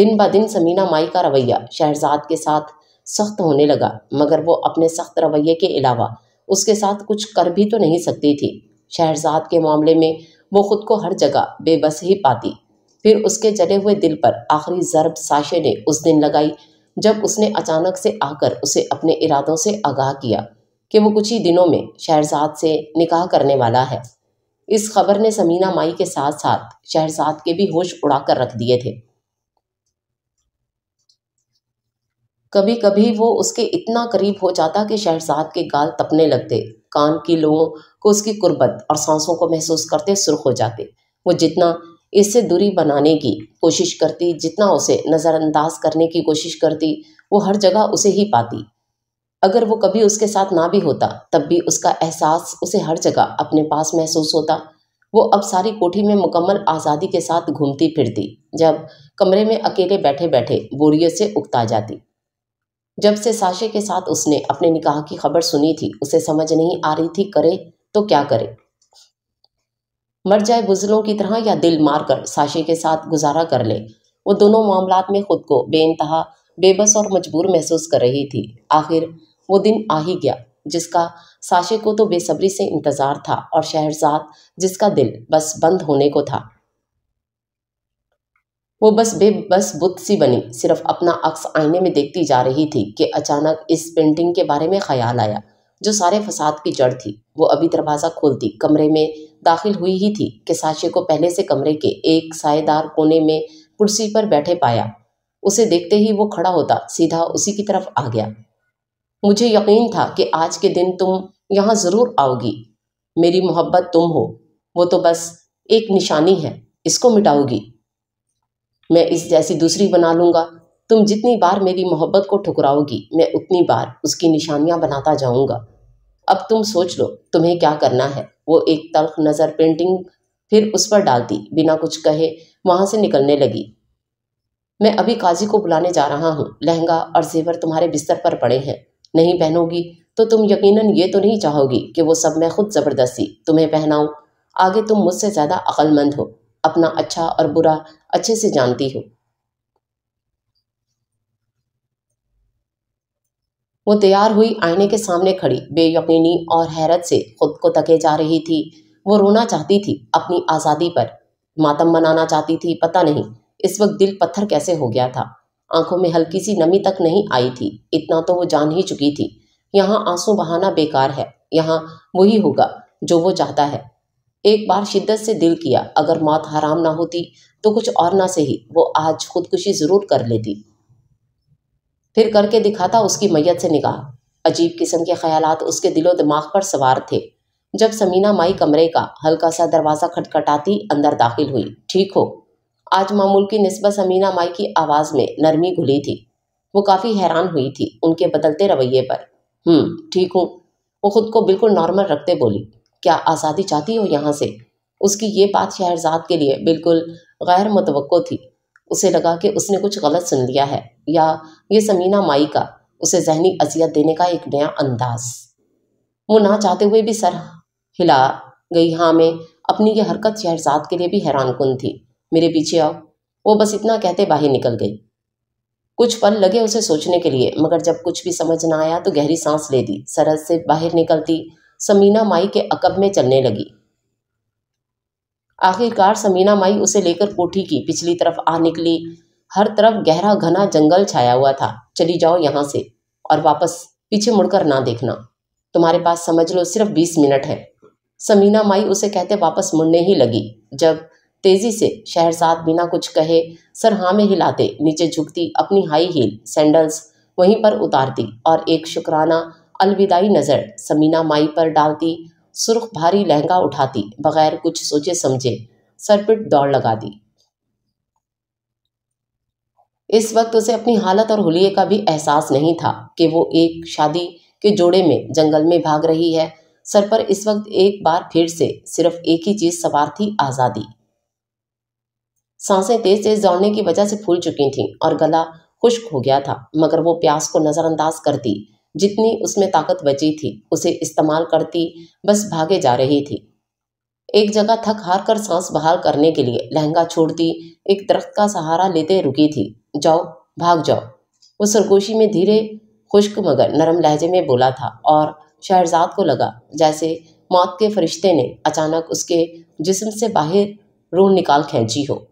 दिन ब दिन समीना माई का रवैया शहरजाद के साथ सख्त होने लगा मगर वो अपने सख्त रवैये के अलावा उसके साथ कुछ कर भी तो नहीं सकती थी शहरजाद के मामले में वो खुद को हर जगह बेबस ही पाती फिर उसके जले हुए दिल पर आखिरी ज़रब साशे ने उस दिन लगाई जब उसने अचानक से आकर उसे अपने इरादों से आगाह किया कि वो कुछ ही दिनों में शहरजाद से निकाह करने वाला है इस खबर ने समीना माई के साथ साथ शहरजाद के भी होश उड़ाकर रख दिए थे कभी कभी वो उसके इतना करीब हो जाता कि शहरजाद के गाल तपने लगते कान के लोगों को उसकी कुर्बत और सांसों को महसूस करते सुर्ख हो जाते वो जितना इससे दूरी बनाने की कोशिश करती जितना उसे नज़रअंदाज करने की कोशिश करती वो हर जगह उसे ही पाती अगर वो कभी उसके साथ ना भी होता तब भी उसका एहसास उसे हर जगह अपने पास महसूस होता वो अब सारी कोठी में मुकम्मल आज़ादी के साथ घूमती फिरती जब कमरे में अकेले बैठे बैठे बोरियत से उगता जाती जब से साशे के साथ उसने अपने निकाह की खबर सुनी थी उसे समझ नहीं आ रही थी करे तो क्या करे मर जाए बुजलों की तरह या दिल मारकर साशे के साथ गुजारा कर ले वो दोनों मामला में खुद को बेानतहा बेबस और मजबूर महसूस कर रही थी आखिर वो दिन आ ही गया जिसका साशे को तो बेसब्री से इंतज़ार था और शहरजाद जिसका दिल बस बंद होने को था वो बस बेबस बुत सी बनी सिर्फ अपना अक्स आईने में देखती जा रही थी कि अचानक इस पेंटिंग के बारे में ख्याल आया जो सारे फसाद की जड़ थी वो अभी दरवाज़ा खोलती कमरे में दाखिल हुई ही थी कि साशे को पहले से कमरे के एक सायेदार कोने में कुर्सी पर बैठे पाया उसे देखते ही वो खड़ा होता सीधा उसी की तरफ आ गया मुझे यकीन था कि आज के दिन तुम यहाँ ज़रूर आओगी मेरी मोहब्बत तुम हो वो तो बस एक निशानी है इसको मिटाओगी मैं इस जैसी दूसरी बना लूँगा तुम जितनी बार मेरी मोहब्बत को ठुकराओगी मैं उतनी बार उसकी निशानियाँ बनाता जाऊँगा अब तुम सोच लो तुम्हें क्या करना है वो एक तल्ख नज़र पेंटिंग फिर उस पर डाल दी बिना कुछ कहे वहाँ से निकलने लगी मैं अभी काजी को बुलाने जा रहा हूँ लहंगा और जेवर तुम्हारे बिस्तर पर पड़े हैं नहीं पहनोगी तो तुम यकीनन ये तो नहीं चाहोगी कि वो सब मैं खुद ज़बरदस्ती तुम्हें पहनाऊँ आगे तुम मुझसे ज़्यादा अक्लमंद हो अपना अच्छा और बुरा अच्छे से जानती हो वो तैयार हुई आईने के सामने खड़ी बेयकीनी और हैरत से खुद को तके जा रही थी वो रोना चाहती थी अपनी आज़ादी पर मातम मनाना चाहती थी पता नहीं इस वक्त दिल पत्थर कैसे हो गया था आंखों में हल्की सी नमी तक नहीं आई थी इतना तो वो जान ही चुकी थी यहाँ आंसू बहाना बेकार है यहाँ वही होगा जो वो चाहता है एक बार शिद्दत से दिल किया अगर मात हराम ना होती तो कुछ और ना सही वो आज खुदकुशी जरूर कर लेती फिर करके दिखाता उसकी मैयत से निगाह अजीब किस्म के ख्यालात उसके दिलो दिमाग पर सवार थे जब समीना माई कमरे का हल्का सा दरवाज़ा खटखटाती अंदर दाखिल हुई ठीक हो आज मामूल की नस्बत समीना माई की आवाज़ में नरमी घुली थी वो काफ़ी हैरान हुई थी उनके बदलते रवैये पर हम्म ठीक हूँ वो खुद को बिल्कुल नॉर्मल रखते बोली क्या आज़ादी चाहती हो यहाँ से उसकी ये बात शहरजाद के लिए बिल्कुल गैर मुतव थी उसे लगा कि उसने कुछ गलत सुन लिया है या ये समीना माई का उसे जहनी अजियत देने का एक नया अंदाज वो ना चाहते हुए भी सर हिला गई हाँ में अपनी ये हरकत शहरजाद के लिए भी हैरान कन थी मेरे पीछे आओ वो बस इतना कहते बाहर निकल गई कुछ पल लगे उसे सोचने के लिए मगर जब कुछ भी समझ ना आया तो गहरी सांस ले दी सरहद से बाहर निकलती समीना माई के अकब में चलने लगी आखिरकार समीना माई उसे लेकर कोठी की पिछली तरफ आ निकली हर तरफ गहरा घना जंगल छाया हुआ था चली जाओ यहाँ से और वापस पीछे मुड़कर ना देखना तुम्हारे पास समझ लो सिर्फ बीस मिनट है समीना माई उसे कहते वापस मुड़ने ही लगी जब तेजी से शहरसाद बिना कुछ कहे सर हाँ में हिलाते नीचे झुकती अपनी हाई हील सैंडल्स वहीं पर उतारती और एक शुक्राना अलविदाई नज़र समीना माई पर डालती सुर्ख भारी लहंगा उठाती बगैर कुछ सोचे समझे सरपिट दौड़ लगा दी इस वक्त उसे अपनी हालत और हुलिये का भी एहसास नहीं था कि वो एक शादी के जोड़े में जंगल में भाग रही है सर पर इस वक्त एक बार फिर से सिर्फ एक ही चीज सवार थी आजादी सांसें तेज तेज दौड़ने की वजह से फूल चुकी थीं और गला खुश्क हो गया था मगर वो प्यास को नजरअंदाज करती जितनी उसमें ताकत बची थी उसे इस्तेमाल करती बस भागे जा रही थी एक जगह थक हार कर सांस बहाल करने के लिए लहंगा छोड़ती एक दरख्त का सहारा लेते रुकी थी जाओ भाग जाओ वो सरगोशी में धीरे खुश्क मगर नरम लहजे में बोला था और शहजाद को लगा जैसे मौत के फरिश्ते ने अचानक उसके जिस्म से बाहर रूह निकाल खींची हो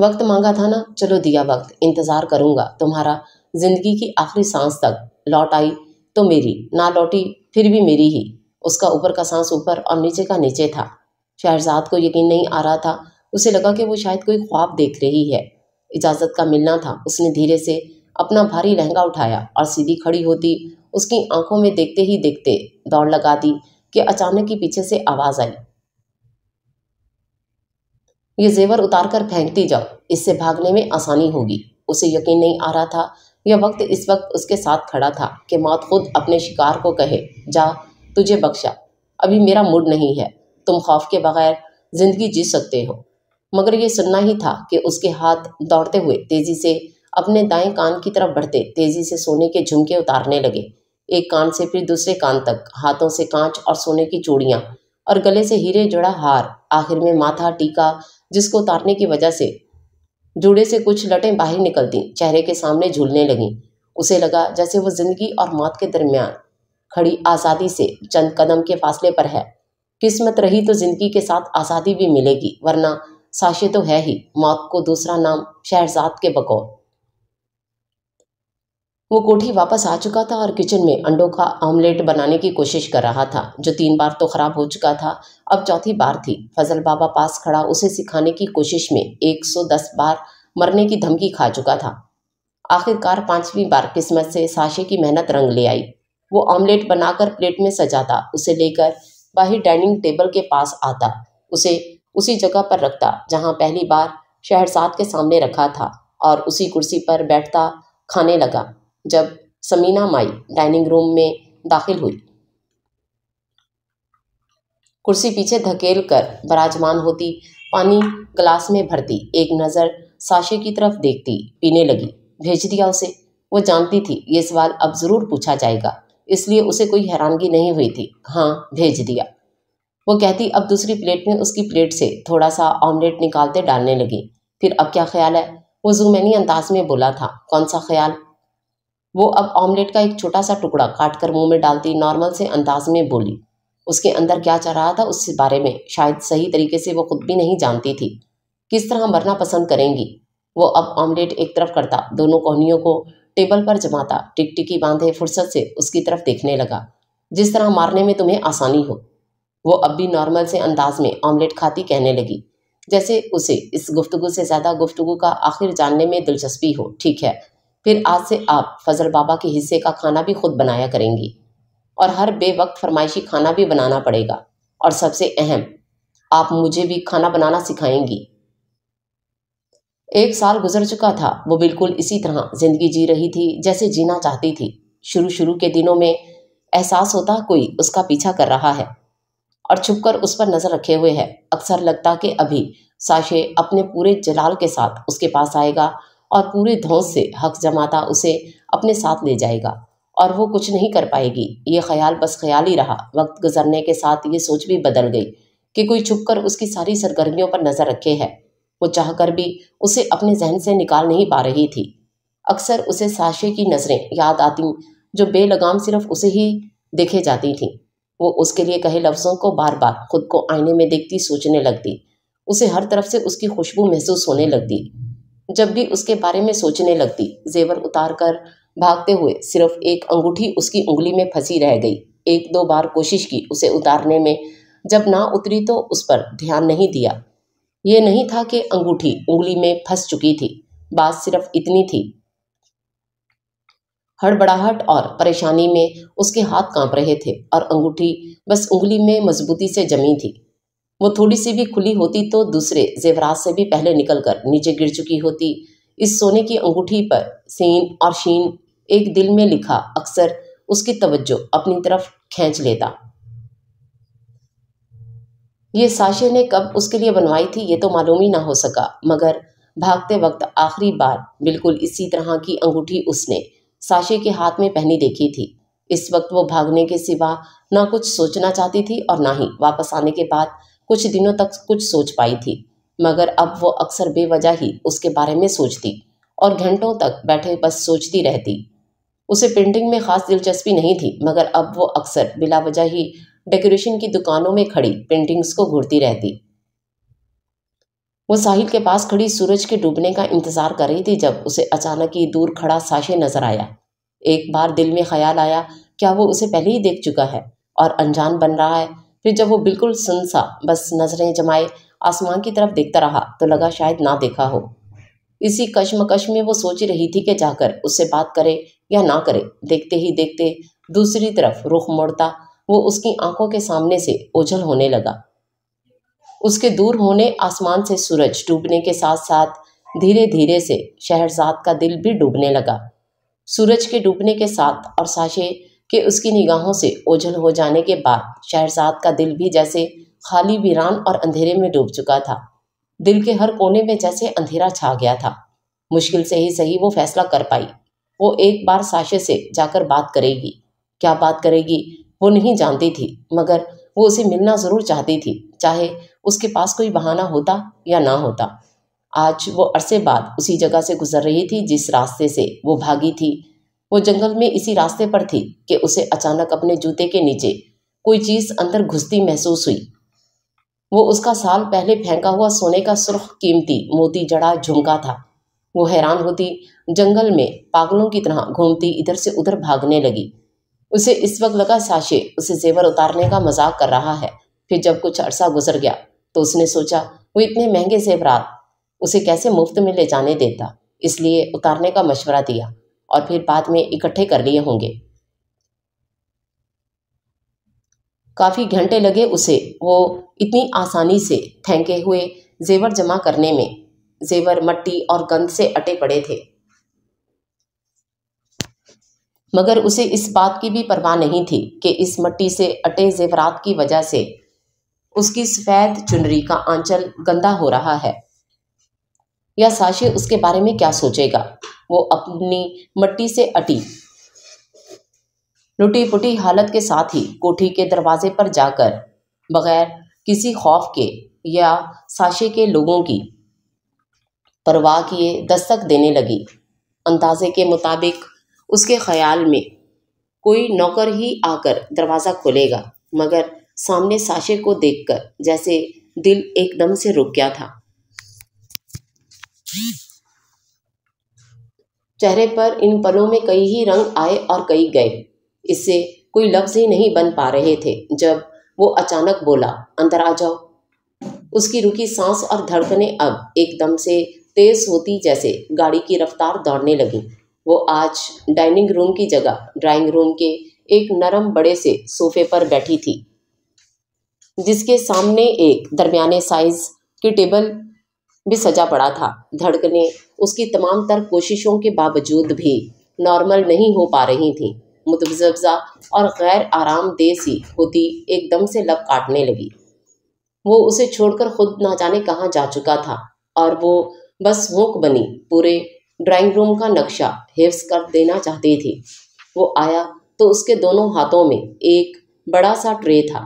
वक्त मांगा था ना चलो दिया वक्त इंतज़ार करूंगा तुम्हारा जिंदगी की आखिरी सांस तक लौट आई तो मेरी ना लौटी फिर भी मेरी ही उसका ऊपर का सांस ऊपर और नीचे का नीचे था शहजाद को यकीन नहीं आ रहा था उसे लगा कि वो शायद कोई ख्वाब देख रही है इजाज़त का मिलना था उसने धीरे से अपना भारी लहंगा उठाया और सीधी खड़ी होती उसकी आंखों में देखते ही देखते दौड़ लगा दी कि अचानक ही पीछे से आवाज़ आई ये जेवर उतार कर फेंकती जाओ इससे भागने में आसानी होगी उसे यकीन नहीं आ रहा था यह वक्त इस वक्त उसके साथ खड़ा था कि मौत खुद अपने शिकार को कहे जा तुझे बख्शा अभी मेरा मूड नहीं है तुम खौफ के बगैर जिंदगी जी सकते हो मगर ये सुनना ही था कि उसके हाथ दौड़ते हुए तेजी से अपने दाएं कान की तरफ बढ़ते तेजी से सोने के झुमके उतारने लगे एक कान से फिर दूसरे कान तक हाथों से कांच और सोने की चूड़ियां और गले से हीरे जुड़ा हार आखिर में माथा टीका जिसको उतारने की वजह से जुड़े से कुछ लटें बाहर निकल दीं चेहरे के सामने झूलने लगीं उसे लगा जैसे वो जिंदगी और मौत के दरमियान खड़ी आज़ादी से चंद कदम के फासले पर है किस्मत रही तो जिंदगी के साथ आज़ादी भी मिलेगी वरना साशे तो है ही मौत को दूसरा नाम शहजाद के बकौर वो कोठी वापस आ चुका था और किचन में अंडों का ऑमलेट बनाने की कोशिश कर रहा था जो तीन बार तो खराब हो चुका था अब चौथी बार थी फजल बाबा पास खड़ा उसे सिखाने की कोशिश में 110 बार मरने की धमकी खा चुका था आखिरकार पांचवीं बार किस्मत से साशे की मेहनत रंग ले आई वो ऑमलेट बनाकर प्लेट में सजाता उसे लेकर बाहर डाइनिंग टेबल के पास आता उसे उसी जगह पर रखता जहाँ पहली बार शहरसाद के सामने रखा था और उसी कुर्सी पर बैठता खाने लगा जब समीना माई डाइनिंग रूम में दाखिल हुई कुर्सी पीछे धकेल कर बराजमान होती पानी ग्लास में भरती एक नज़र साशे की तरफ देखती पीने लगी भेज दिया उसे वो जानती थी ये सवाल अब ज़रूर पूछा जाएगा इसलिए उसे कोई हैरानगी नहीं हुई थी हाँ भेज दिया वो कहती अब दूसरी प्लेट में उसकी प्लेट से थोड़ा सा ऑमलेट निकालते डालने लगी फिर अब क्या ख्याल है वो जुमैनी अंदाज में बोला था कौन सा ख्याल वो अब ऑमलेट का एक छोटा सा टुकड़ा काट कर मुंह में डालती नॉर्मल से अंदाज में बोली उसके अंदर क्या चल रहा था उस बारे में शायद सही तरीके से वो खुद भी नहीं जानती थी किस तरह मरना पसंद करेंगी वो अब ऑमलेट एक तरफ करता दोनों कोहनियों को टेबल पर जमाता टिकटिकी बांधे फुर्सत से उसकी तरफ देखने लगा जिस तरह मारने में तुम्हें आसानी हो वो अब भी नॉर्मल से अंदाज में ऑमलेट खाती कहने लगी जैसे उसे इस गुफ्तगु से ज़्यादा गुफ्तगु का आखिर जानने में दिलचस्पी हो ठीक है फिर आज से आप फजल बाबा के हिस्से का खाना भी खुद बनाया करेंगी और हर बेवक्त फरमाइशी खाना भी बनाना पड़ेगा और सबसे अहम आप मुझे भी खाना बनाना सिखाएंगी एक साल गुजर चुका था वो बिल्कुल इसी तरह जिंदगी जी रही थी जैसे जीना चाहती थी शुरू शुरू के दिनों में एहसास होता कोई उसका पीछा कर रहा है और छुपकर उस पर नजर रखे हुए है अक्सर लगता कि अभी साशे अपने पूरे जलाल के साथ उसके पास आएगा और पूरे धौस से हक जमाता उसे अपने साथ ले जाएगा और वो कुछ नहीं कर पाएगी ये ख्याल बस ख्याल ही रहा वक्त गुजरने के साथ ये सोच भी बदल गई कि कोई छुपकर उसकी सारी सरगर्मियों पर नज़र रखे है वो चाह कर भी उसे अपने जहन से निकाल नहीं पा रही थी अक्सर उसे साशे की नज़रें याद आती जो बेलगाम सिर्फ उसे ही देखे जाती थीं वो उसके लिए कहे लफ्ज़ों को बार बार खुद को आईने में देखती सोचने लगती उसे हर तरफ से उसकी खुशबू महसूस होने लगती जब भी उसके बारे में सोचने लगती जेवर उतार कर भागते हुए सिर्फ एक अंगूठी उसकी उंगली में फंसी रह गई एक दो बार कोशिश की उसे उतारने में जब ना उतरी तो उस पर ध्यान नहीं दिया ये नहीं था कि अंगूठी उंगली में फंस चुकी थी बात सिर्फ इतनी थी हड़बड़ाहट और परेशानी में उसके हाथ कांप रहे थे और अंगूठी बस उंगली में मजबूती से जमी थी वो थोड़ी सी भी खुली होती तो दूसरे जेवरात से भी पहले निकलकर नीचे गिर चुकी होती इस सोने की अंगूठी पर सीन और शीन एक दिल में लिखा अक्सर उसकी तवज्जो अपनी तरफ खींच लेता ये साशे ने कब उसके लिए बनवाई थी ये तो मालूम ही ना हो सका मगर भागते वक्त आखिरी बार बिल्कुल इसी तरह की अंगूठी उसने साशे के हाथ में पहनी देखी थी इस वक्त वो भागने के सिवा ना कुछ सोचना चाहती थी और ना ही वापस आने के बाद कुछ दिनों तक कुछ सोच पाई थी मगर अब वो अक्सर बेवजह ही उसके बारे में सोचती और घंटों तक बैठे बस सोचती रहती उसे पेंटिंग में खास दिलचस्पी नहीं थी मगर अब वो अक्सर बिला वजह ही डेकोरेशन की दुकानों में खड़ी पेंटिंग्स को घूरती रहती वो साहिल के पास खड़ी सूरज के डूबने का इंतजार कर रही थी जब उसे अचानक ही दूर खड़ा साशे नजर आया एक बार दिल में ख्याल आया क्या वो उसे पहले ही देख चुका है और अनजान बन रहा है फिर जब वो बिल्कुल सुन सा बस नजरें जमाए आसमान की तरफ देखता रहा तो लगा शायद ना देखा हो इसी कश्मकश में वो सोच रही थी कि जाकर उससे बात करे या ना करे देखते ही देखते दूसरी तरफ रुख मोड़ता वो उसकी आंखों के सामने से ओझल होने लगा उसके दूर होने आसमान से सूरज डूबने के साथ साथ धीरे धीरे से शहरजाद का दिल भी डूबने लगा सूरज के डूबने के साथ और साशे कि उसकी निगाहों से ओझल हो जाने के बाद शहरसाद का दिल भी जैसे खाली वीरान और अंधेरे में डूब चुका था दिल के हर कोने में जैसे अंधेरा छा गया था मुश्किल से ही सही वो फैसला कर पाई वो एक बार साशे से जाकर बात करेगी क्या बात करेगी वो नहीं जानती थी मगर वो उसे मिलना ज़रूर चाहती थी चाहे उसके पास कोई बहाना होता या ना होता आज वो अरसे बाद उसी जगह से गुजर रही थी जिस रास्ते से वो भागी थी वो जंगल में इसी रास्ते पर थी कि उसे अचानक अपने जूते के नीचे कोई चीज अंदर घुसती महसूस हुई वो उसका साल पहले फेंका हुआ सोने का सुर्ख कीमती मोती जड़ा झुमका था वो हैरान होती जंगल में पागलों की तरह घूमती इधर से उधर भागने लगी उसे इस वक्त लगा साशे उसे जेवर उतारने का मजाक कर रहा है फिर जब कुछ अरसा गुजर गया तो उसने सोचा वो इतने महंगे जेवरात उसे कैसे मुफ्त में ले जाने देता इसलिए उतारने का मशवरा दिया और फिर बाद में इकट्ठे कर लिए होंगे काफ़ी घंटे लगे उसे वो इतनी आसानी से फेंके हुए जेवर जमा करने में जेवर मट्टी और गंद से अटे पड़े थे मगर उसे इस बात की भी परवाह नहीं थी कि इस मट्टी से अटे जेवरात की वजह से उसकी सफ़ेद चुनरी का आंचल गंदा हो रहा है या साशी उसके बारे में क्या सोचेगा वो अपनी मट्टी से अटी लुटी पुटी हालत के साथ ही कोठी के दरवाजे पर जाकर बगैर किसी खौफ के या साशे के लोगों की परवाह किए दस्तक देने लगी अंदाजे के मुताबिक उसके ख्याल में कोई नौकर ही आकर दरवाज़ा खोलेगा मगर सामने साशे को देखकर जैसे दिल एकदम से रुक गया था चेहरे पर इन पलों में कई ही रंग आए और कई गए इससे कोई लफ्ज ही नहीं बन पा रहे थे जब वो अचानक बोला अंदर आ जाओ उसकी रुकी सांस और धड़कने अब एकदम से तेज होती जैसे गाड़ी की रफ्तार दौड़ने लगी वो आज डाइनिंग रूम की जगह ड्राइंग रूम के एक नरम बड़े से सोफे पर बैठी थी जिसके सामने एक दरमियाने साइज की टेबल भी सजा पड़ा था धड़कने उसकी तमाम तर कोशिशों के बावजूद भी नॉर्मल नहीं हो पा रही थी मुतवजा और गैर आरामदेह सी होती एकदम से लब काटने लगी वो उसे छोड़कर खुद ना जाने कहाँ जा चुका था और वो बस मूक बनी पूरे ड्राइंग रूम का नक्शा हिफ्स कर देना चाहती थी वो आया तो उसके दोनों हाथों में एक बड़ा सा ट्रे था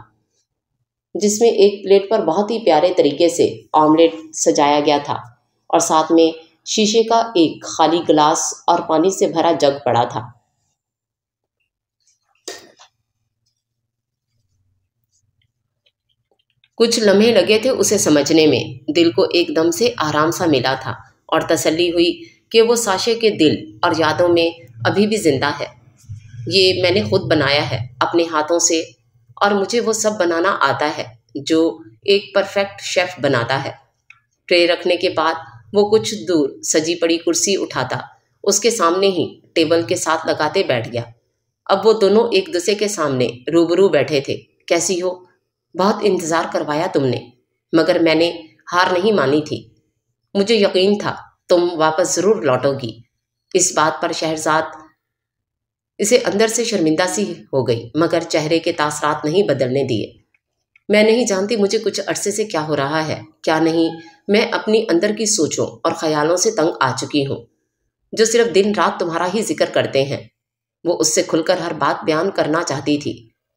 जिसमें एक प्लेट पर बहुत ही प्यारे तरीके से ऑमलेट सजाया गया था और साथ में शीशे का एक खाली गिलास और पानी से भरा जग पड़ा था कुछ लम्हे लगे थे उसे समझने में दिल को एकदम से आराम सा मिला था और तसल्ली हुई कि वो साशे के दिल और यादों में अभी भी जिंदा है ये मैंने खुद बनाया है अपने हाथों से और मुझे वो सब बनाना आता है जो एक परफेक्ट शेफ बनाता है ट्रे रखने के बाद वो कुछ दूर सजी पड़ी कुर्सी उठाता उसके सामने ही टेबल के साथ लगाते बैठ गया अब वो दोनों एक दूसरे के सामने रूबरू बैठे थे कैसी हो बहुत इंतज़ार करवाया तुमने मगर मैंने हार नहीं मानी थी मुझे यकीन था तुम वापस ज़रूर लौटोगी इस बात पर शहजाद इसे अंदर से शर्मिंदा सी हो गई मगर चेहरे के तासरात नहीं बदलने दिए मैं नहीं जानती मुझे कुछ अरसे से क्या हो रहा है क्या नहीं मैं अपनी अंदर की सोचों और ख्यालों से तंग आ चुकी हूँ जो सिर्फ दिन रात तुम्हारा ही जिक्र करते हैं वो उससे खुलकर हर बात बयान करना चाहती थी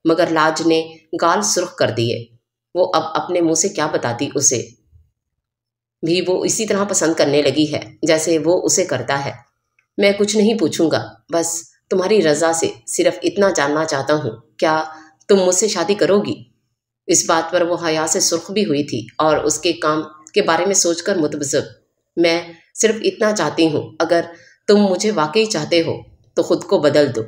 मगर लाज ने गाल सुर्ख कर दिए वो अब अपने मुंह से क्या बताती उसे भी वो इसी तरह पसंद करने लगी है जैसे वो उसे करता है मैं कुछ नहीं पूछूंगा बस तुम्हारी रज़ा से सिर्फ इतना जानना चाहता हूँ क्या तुम मुझसे शादी करोगी इस बात पर वो हया से सुर्ख भी हुई थी और उसके काम के बारे में सोचकर मुतबज मैं सिर्फ इतना चाहती हूँ अगर तुम मुझे वाकई चाहते हो तो ख़ुद को बदल दो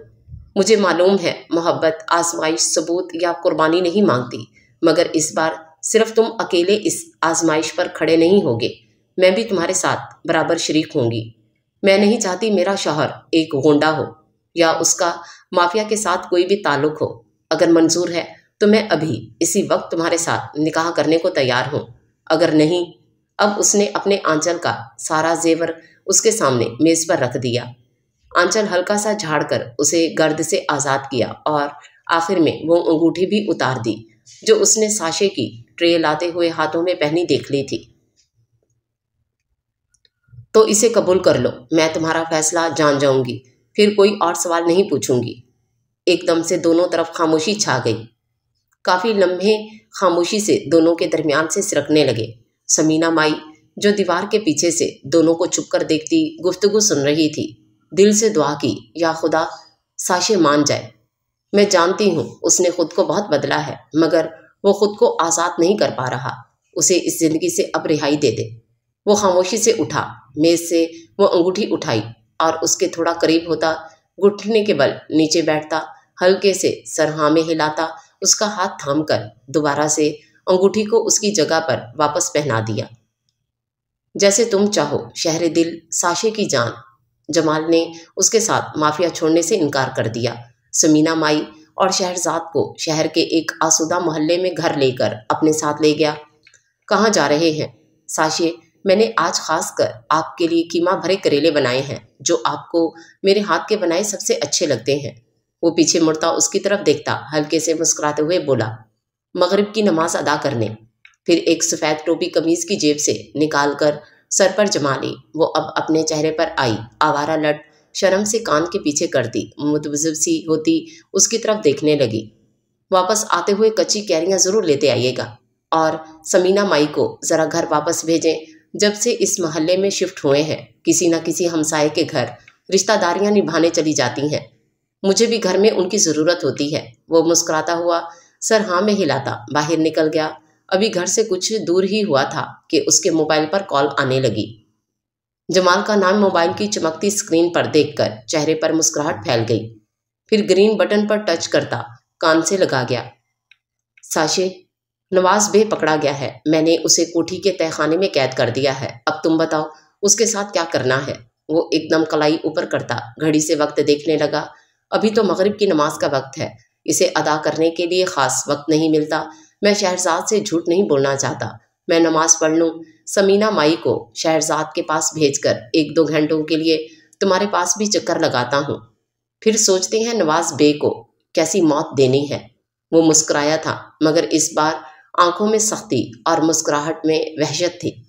मुझे मालूम है मोहब्बत आजमाइश सबूत या कुर्बानी नहीं मांगती मगर इस बार सिर्फ तुम अकेले इस आजमाइश पर खड़े नहीं होगे मैं भी तुम्हारे साथ बराबर शरीक होंगी मैं नहीं चाहती मेरा शहर एक गोंडा हो या उसका माफिया के साथ कोई भी ताल्लुक हो अगर मंजूर है तो मैं अभी इसी वक्त तुम्हारे साथ निकाह करने को तैयार हूँ अगर नहीं अब उसने अपने आंचल का सारा जेवर उसके सामने मेज पर रख दिया आंचल हल्का सा झाड़कर उसे गर्द से आज़ाद किया और आखिर में वो अंगूठी भी उतार दी जो उसने साशे की ट्रे लाते हुए हाथों में पहनी देख ली थी तो इसे कबूल कर लो मैं तुम्हारा फैसला जान जाऊंगी फिर कोई और सवाल नहीं पूछूंगी एकदम से दोनों तरफ खामोशी छा गई काफ़ी लम्हे खामोशी से दोनों के दरमियान से सिरकने लगे समीना माई जो दीवार के पीछे से दोनों को छुप कर देखती गुफ्तगु सुन रही थी दिल से दुआ की या खुदा साशे मान जाए मैं जानती हूँ उसने खुद को बहुत बदला है मगर वो खुद को आज़ाद नहीं कर पा रहा उसे इस जिंदगी से अब रिहाई दे दे वो खामोशी से उठा मेज से वो अंगूठी उठाई और उसके थोड़ा करीब होता घुटने के बल नीचे बैठता हल्के से सरहा में हिलाता उसका हाथ थाम कर दोबारा से अंगूठी को उसकी जगह पर वापस पहना दिया जैसे तुम चाहो शहर दिल साशे की जान जमाल ने उसके साथ माफिया छोड़ने से इनकार कर दिया समीना माई और शहरजाद को शहर के एक आसुदा मोहल्ले में घर लेकर अपने साथ ले गया कहाँ जा रहे हैं साशे मैंने आज खासकर आपके लिए कीमा भरे करेले बनाए हैं जो आपको मेरे हाथ के बनाए सबसे अच्छे लगते हैं वो पीछे मुड़ता उसकी तरफ देखता हल्के से मुस्कुराते हुए बोला मगरिब की नमाज अदा करने फिर एक सफ़ेद टोपी कमीज की जेब से निकाल कर सर पर जमा ली वो अब अपने चेहरे पर आई आवारा लट शर्म से कान के पीछे कर दी मुतवजब सी होती उसकी तरफ देखने लगी वापस आते हुए कच्ची कैरियाँ ज़रूर लेते आइएगा और समीना माई को ज़रा घर वापस भेजें जब से इस मोहल्ले में शिफ्ट हुए हैं किसी न किसी हमसाये के घर रिश्तेदारियां निभाने चली जाती हैं मुझे भी घर में उनकी ज़रूरत होती है वो मुस्कुराता हुआ सर हाँ में हिलाता बाहर निकल गया अभी घर से कुछ दूर ही हुआ था कि उसके मोबाइल पर कॉल आने लगी जमाल का नाम मोबाइल की चमकती स्क्रीन पर देखकर चेहरे पर मुस्कुराहट फैल गई फिर ग्रीन बटन पर टच करता कान से लगा गया साशे नवाज बे पकड़ा गया है मैंने उसे कोठी के तहखाने में कैद कर दिया है अब तुम बताओ उसके साथ क्या करना है वो एकदम कलाई ऊपर करता घड़ी से वक्त देखने लगा अभी तो मगरिब की नमाज का वक्त है इसे अदा करने के लिए खास वक्त नहीं मिलता मैं शहजाद से झूठ नहीं बोलना चाहता मैं नमाज पढ़ लूँ समीना माई को शहजाद के पास भेजकर एक दो घंटों के लिए तुम्हारे पास भी चक्कर लगाता हूँ फिर सोचते हैं नवाज बे को कैसी मौत देनी है वो मुस्कुराया था मगर इस बार आंखों में सख्ती और मुस्कुराहट में वहशत थी